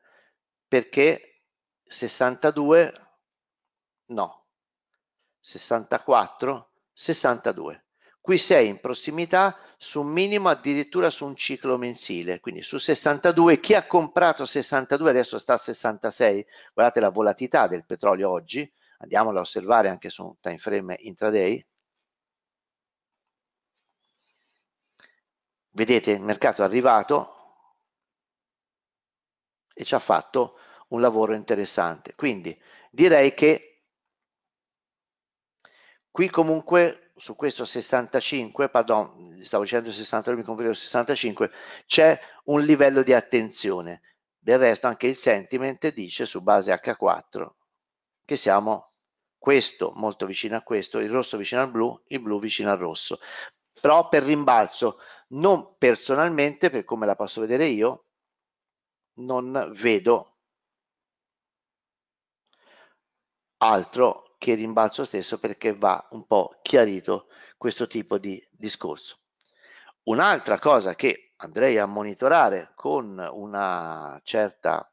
perché 62 no 64 62 qui sei in prossimità su un minimo addirittura su un ciclo mensile quindi su 62 chi ha comprato 62 adesso sta a 66 guardate la volatilità del petrolio oggi andiamolo a osservare anche su un time frame intraday vedete il mercato è arrivato e ci ha fatto un lavoro interessante quindi direi che qui comunque su questo 65 pardon stavo dicendo 60 mi confondo 65 c'è un livello di attenzione del resto anche il sentiment dice su base h4 che siamo questo molto vicino a questo, il rosso vicino al blu, il blu vicino al rosso però per rimbalzo, non personalmente, per come la posso vedere io, non vedo altro che il rimbalzo stesso perché va un po' chiarito questo tipo di discorso. Un'altra cosa che andrei a monitorare con una certa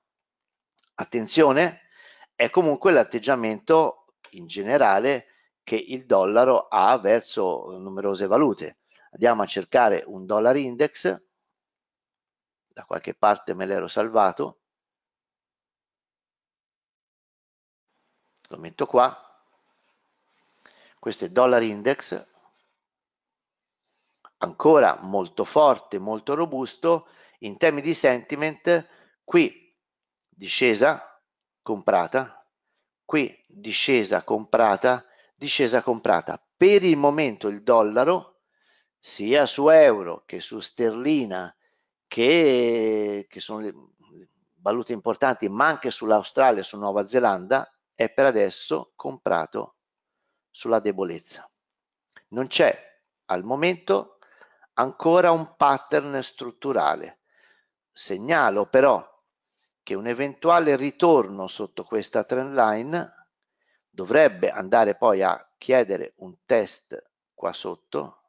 attenzione è comunque l'atteggiamento in generale che il dollaro ha verso numerose valute. Andiamo a cercare un dollaro index, da qualche parte me l'ero salvato, lo metto qua, questo è dollar index, ancora molto forte, molto robusto, in temi di sentiment, qui discesa comprata, qui discesa comprata discesa comprata. Per il momento il dollaro, sia su euro che su sterlina, che, che sono le valute importanti, ma anche sull'Australia e su Nuova Zelanda, è per adesso comprato sulla debolezza. Non c'è al momento ancora un pattern strutturale. Segnalo però che un eventuale ritorno sotto questa trend line dovrebbe andare poi a chiedere un test qua sotto,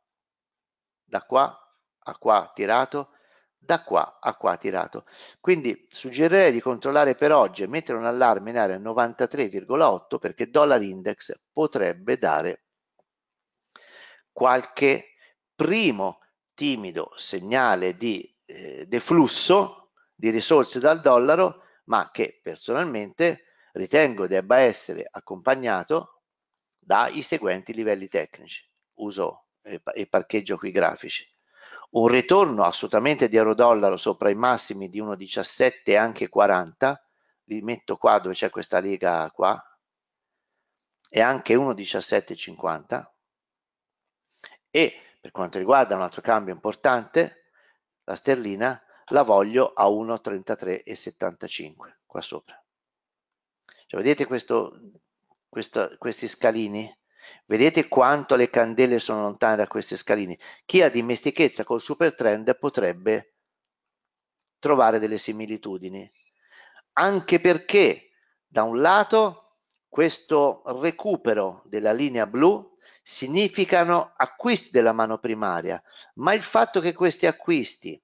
da qua a qua tirato, da qua a qua tirato. Quindi suggerirei di controllare per oggi e mettere un allarme in area 93,8 perché dollar index potrebbe dare qualche primo timido segnale di eh, deflusso di risorse dal dollaro, ma che personalmente ritengo debba essere accompagnato dai seguenti livelli tecnici. Uso e parcheggio qui grafici. Un ritorno assolutamente di euro-dollaro sopra i massimi di 1,17 e anche 40, li metto qua dove c'è questa lega qua, e anche 1,1750 e per quanto riguarda un altro cambio importante la sterlina la voglio a 1,3375 qua sopra cioè, vedete questo, questo, questi scalini? Vedete quanto le candele sono lontane da questi scalini? Chi ha dimestichezza col super trend potrebbe trovare delle similitudini, anche perché da un lato questo recupero della linea blu significano acquisti della mano primaria, ma il fatto che questi acquisti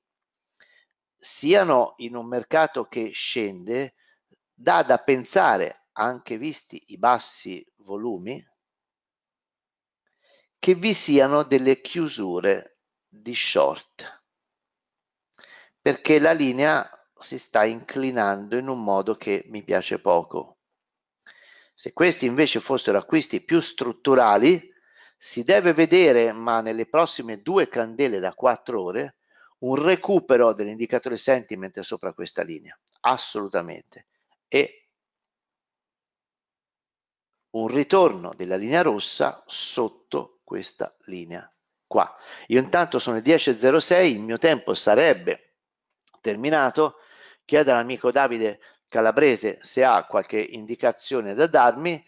siano in un mercato che scende dà da pensare, anche visti i bassi volumi, che vi siano delle chiusure di short, perché la linea si sta inclinando in un modo che mi piace poco. Se questi invece fossero acquisti più strutturali, si deve vedere, ma nelle prossime due candele da 4 ore, un recupero dell'indicatore sentiment sopra questa linea, assolutamente e un ritorno della linea rossa sotto questa linea qua. Io intanto sono le 10.06, il mio tempo sarebbe terminato, chiedo all'amico Davide Calabrese se ha qualche indicazione da darmi.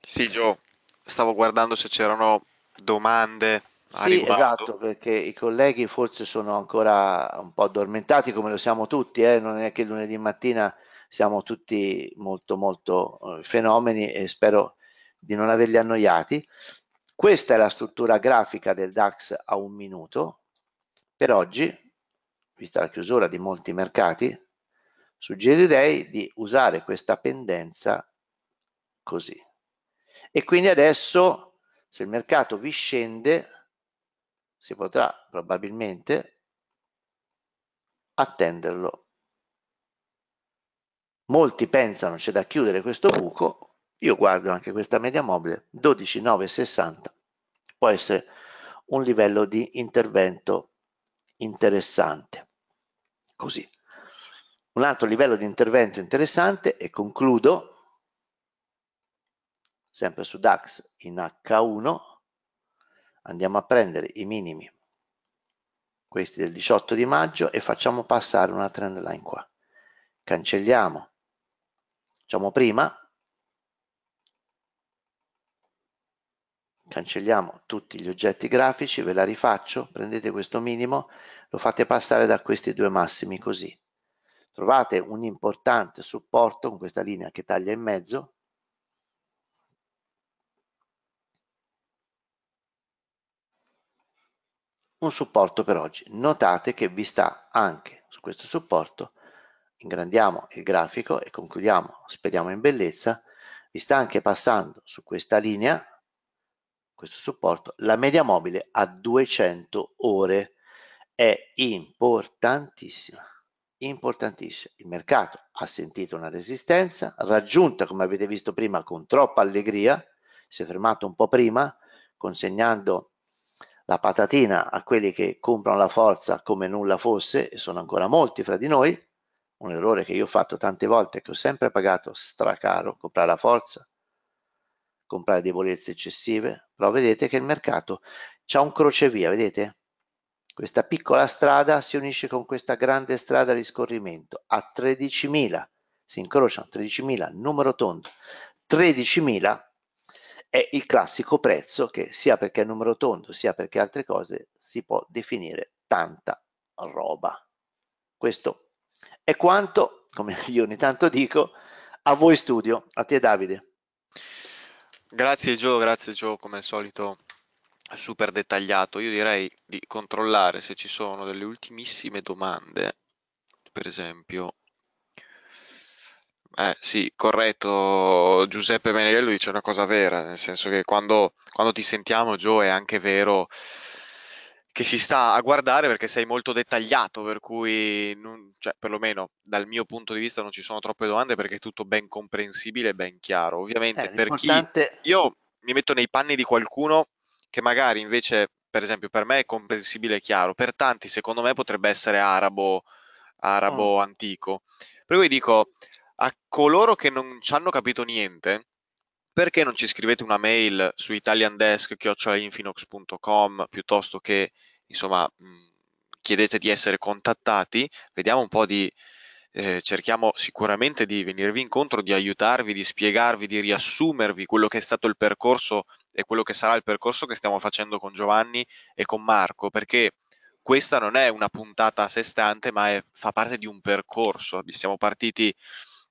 Sì, Gio, stavo guardando se c'erano domande. Sì, esatto, perché i colleghi forse sono ancora un po' addormentati come lo siamo tutti, eh? non è che lunedì mattina siamo tutti molto molto eh, fenomeni e spero di non averli annoiati. Questa è la struttura grafica del DAX a un minuto. Per oggi, vista la chiusura di molti mercati, suggerirei di usare questa pendenza così. E quindi adesso, se il mercato vi scende, si potrà probabilmente attenderlo molti pensano c'è da chiudere questo buco, io guardo anche questa media mobile, 12,960 può essere un livello di intervento interessante. Così. Un altro livello di intervento interessante e concludo sempre su DAX in H1 andiamo a prendere i minimi questi del 18 di maggio e facciamo passare una trend line qua cancelliamo facciamo prima, cancelliamo tutti gli oggetti grafici, ve la rifaccio, prendete questo minimo, lo fate passare da questi due massimi così. Trovate un importante supporto con questa linea che taglia in mezzo, un supporto per oggi. Notate che vi sta anche su questo supporto ingrandiamo il grafico e concludiamo, speriamo in bellezza, vi sta anche passando su questa linea, questo supporto, la media mobile a 200 ore è importantissima, importantissima. Il mercato ha sentito una resistenza, raggiunta come avete visto prima con troppa allegria, si è fermato un po' prima, consegnando la patatina a quelli che comprano la forza come nulla fosse, e sono ancora molti fra di noi, un errore che io ho fatto tante volte, che ho sempre pagato stracaro, comprare la forza, comprare debolezze eccessive, però vedete che il mercato c'è un crocevia, vedete? Questa piccola strada si unisce con questa grande strada di scorrimento a 13.000, si incrociano 13.000, numero tondo, 13.000 è il classico prezzo che sia perché è numero tondo sia perché altre cose si può definire tanta roba. Questo è quanto, come io ogni tanto dico, a voi studio, a te Davide. Grazie Gio, grazie Gio, come al solito super dettagliato. Io direi di controllare se ci sono delle ultimissime domande, per esempio. Eh, sì, corretto, Giuseppe Menello dice una cosa vera, nel senso che quando, quando ti sentiamo Gio è anche vero che si sta a guardare perché sei molto dettagliato, per cui non, cioè, perlomeno dal mio punto di vista non ci sono troppe domande perché è tutto ben comprensibile e ben chiaro. Ovviamente eh, per l'importante... chi io mi metto nei panni di qualcuno che magari invece, per esempio, per me è comprensibile e chiaro, per tanti secondo me potrebbe essere arabo, arabo oh. antico. Per cui dico a coloro che non ci hanno capito niente, perché non ci scrivete una mail su italiandesk.infinox.com piuttosto che, insomma, mm, chiedete di essere contattati, vediamo un po' di... Eh, cerchiamo sicuramente di venirvi incontro, di aiutarvi, di spiegarvi, di riassumervi quello che è stato il percorso e quello che sarà il percorso che stiamo facendo con Giovanni e con Marco, perché questa non è una puntata a sé stante, ma è, fa parte di un percorso. Siamo partiti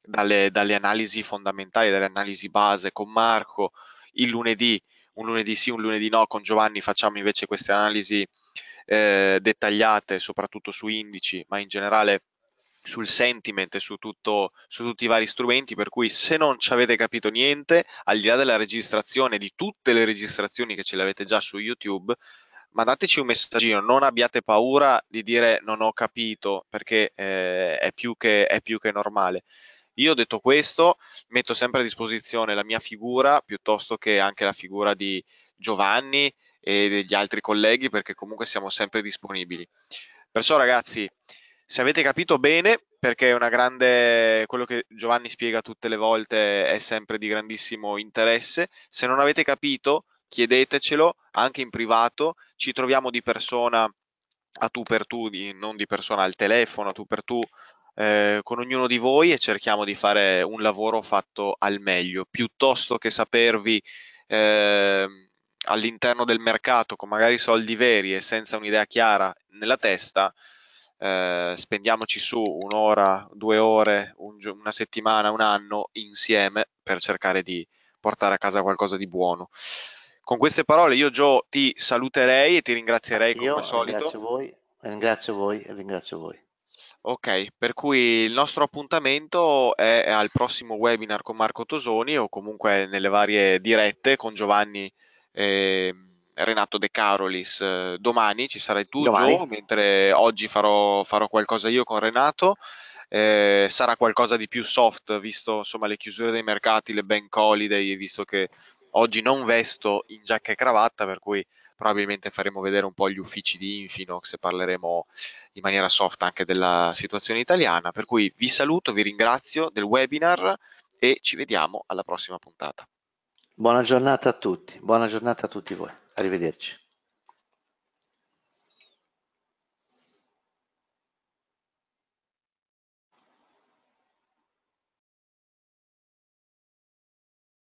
dalle, dalle analisi fondamentali, dalle analisi base con Marco, il lunedì, un lunedì sì, un lunedì no, con Giovanni facciamo invece queste analisi eh, dettagliate soprattutto su indici, ma in generale sul sentiment e su, tutto, su tutti i vari strumenti, per cui se non ci avete capito niente, al di là della registrazione, di tutte le registrazioni che ce le avete già su YouTube, mandateci un messaggino, non abbiate paura di dire non ho capito, perché eh, è, più che, è più che normale. Io detto questo, metto sempre a disposizione la mia figura piuttosto che anche la figura di Giovanni e degli altri colleghi perché comunque siamo sempre disponibili. Perciò ragazzi, se avete capito bene, perché è una grande, quello che Giovanni spiega tutte le volte è sempre di grandissimo interesse, se non avete capito chiedetecelo anche in privato, ci troviamo di persona a tu per tu, di, non di persona al telefono, a tu per tu eh, con ognuno di voi e cerchiamo di fare un lavoro fatto al meglio, piuttosto che sapervi eh, all'interno del mercato con magari soldi veri e senza un'idea chiara nella testa, eh, spendiamoci su un'ora, due ore, un, una settimana, un anno insieme per cercare di portare a casa qualcosa di buono. Con queste parole io Gio ti saluterei e ti ringrazierei io come al solito. Ringrazio voi, ringrazio voi ringrazio voi. Ok, per cui il nostro appuntamento è al prossimo webinar con Marco Tosoni o comunque nelle varie dirette con Giovanni e Renato De Carolis. Domani ci sarai tu, Domani. Gio, mentre oggi farò, farò qualcosa io con Renato. Eh, sarà qualcosa di più soft, visto insomma, le chiusure dei mercati, le bank holiday, visto che Oggi non vesto in giacca e cravatta, per cui probabilmente faremo vedere un po' gli uffici di Infinox e parleremo in maniera soft anche della situazione italiana. Per cui vi saluto, vi ringrazio del webinar e ci vediamo alla prossima puntata. Buona giornata a tutti, buona giornata a tutti voi. Arrivederci.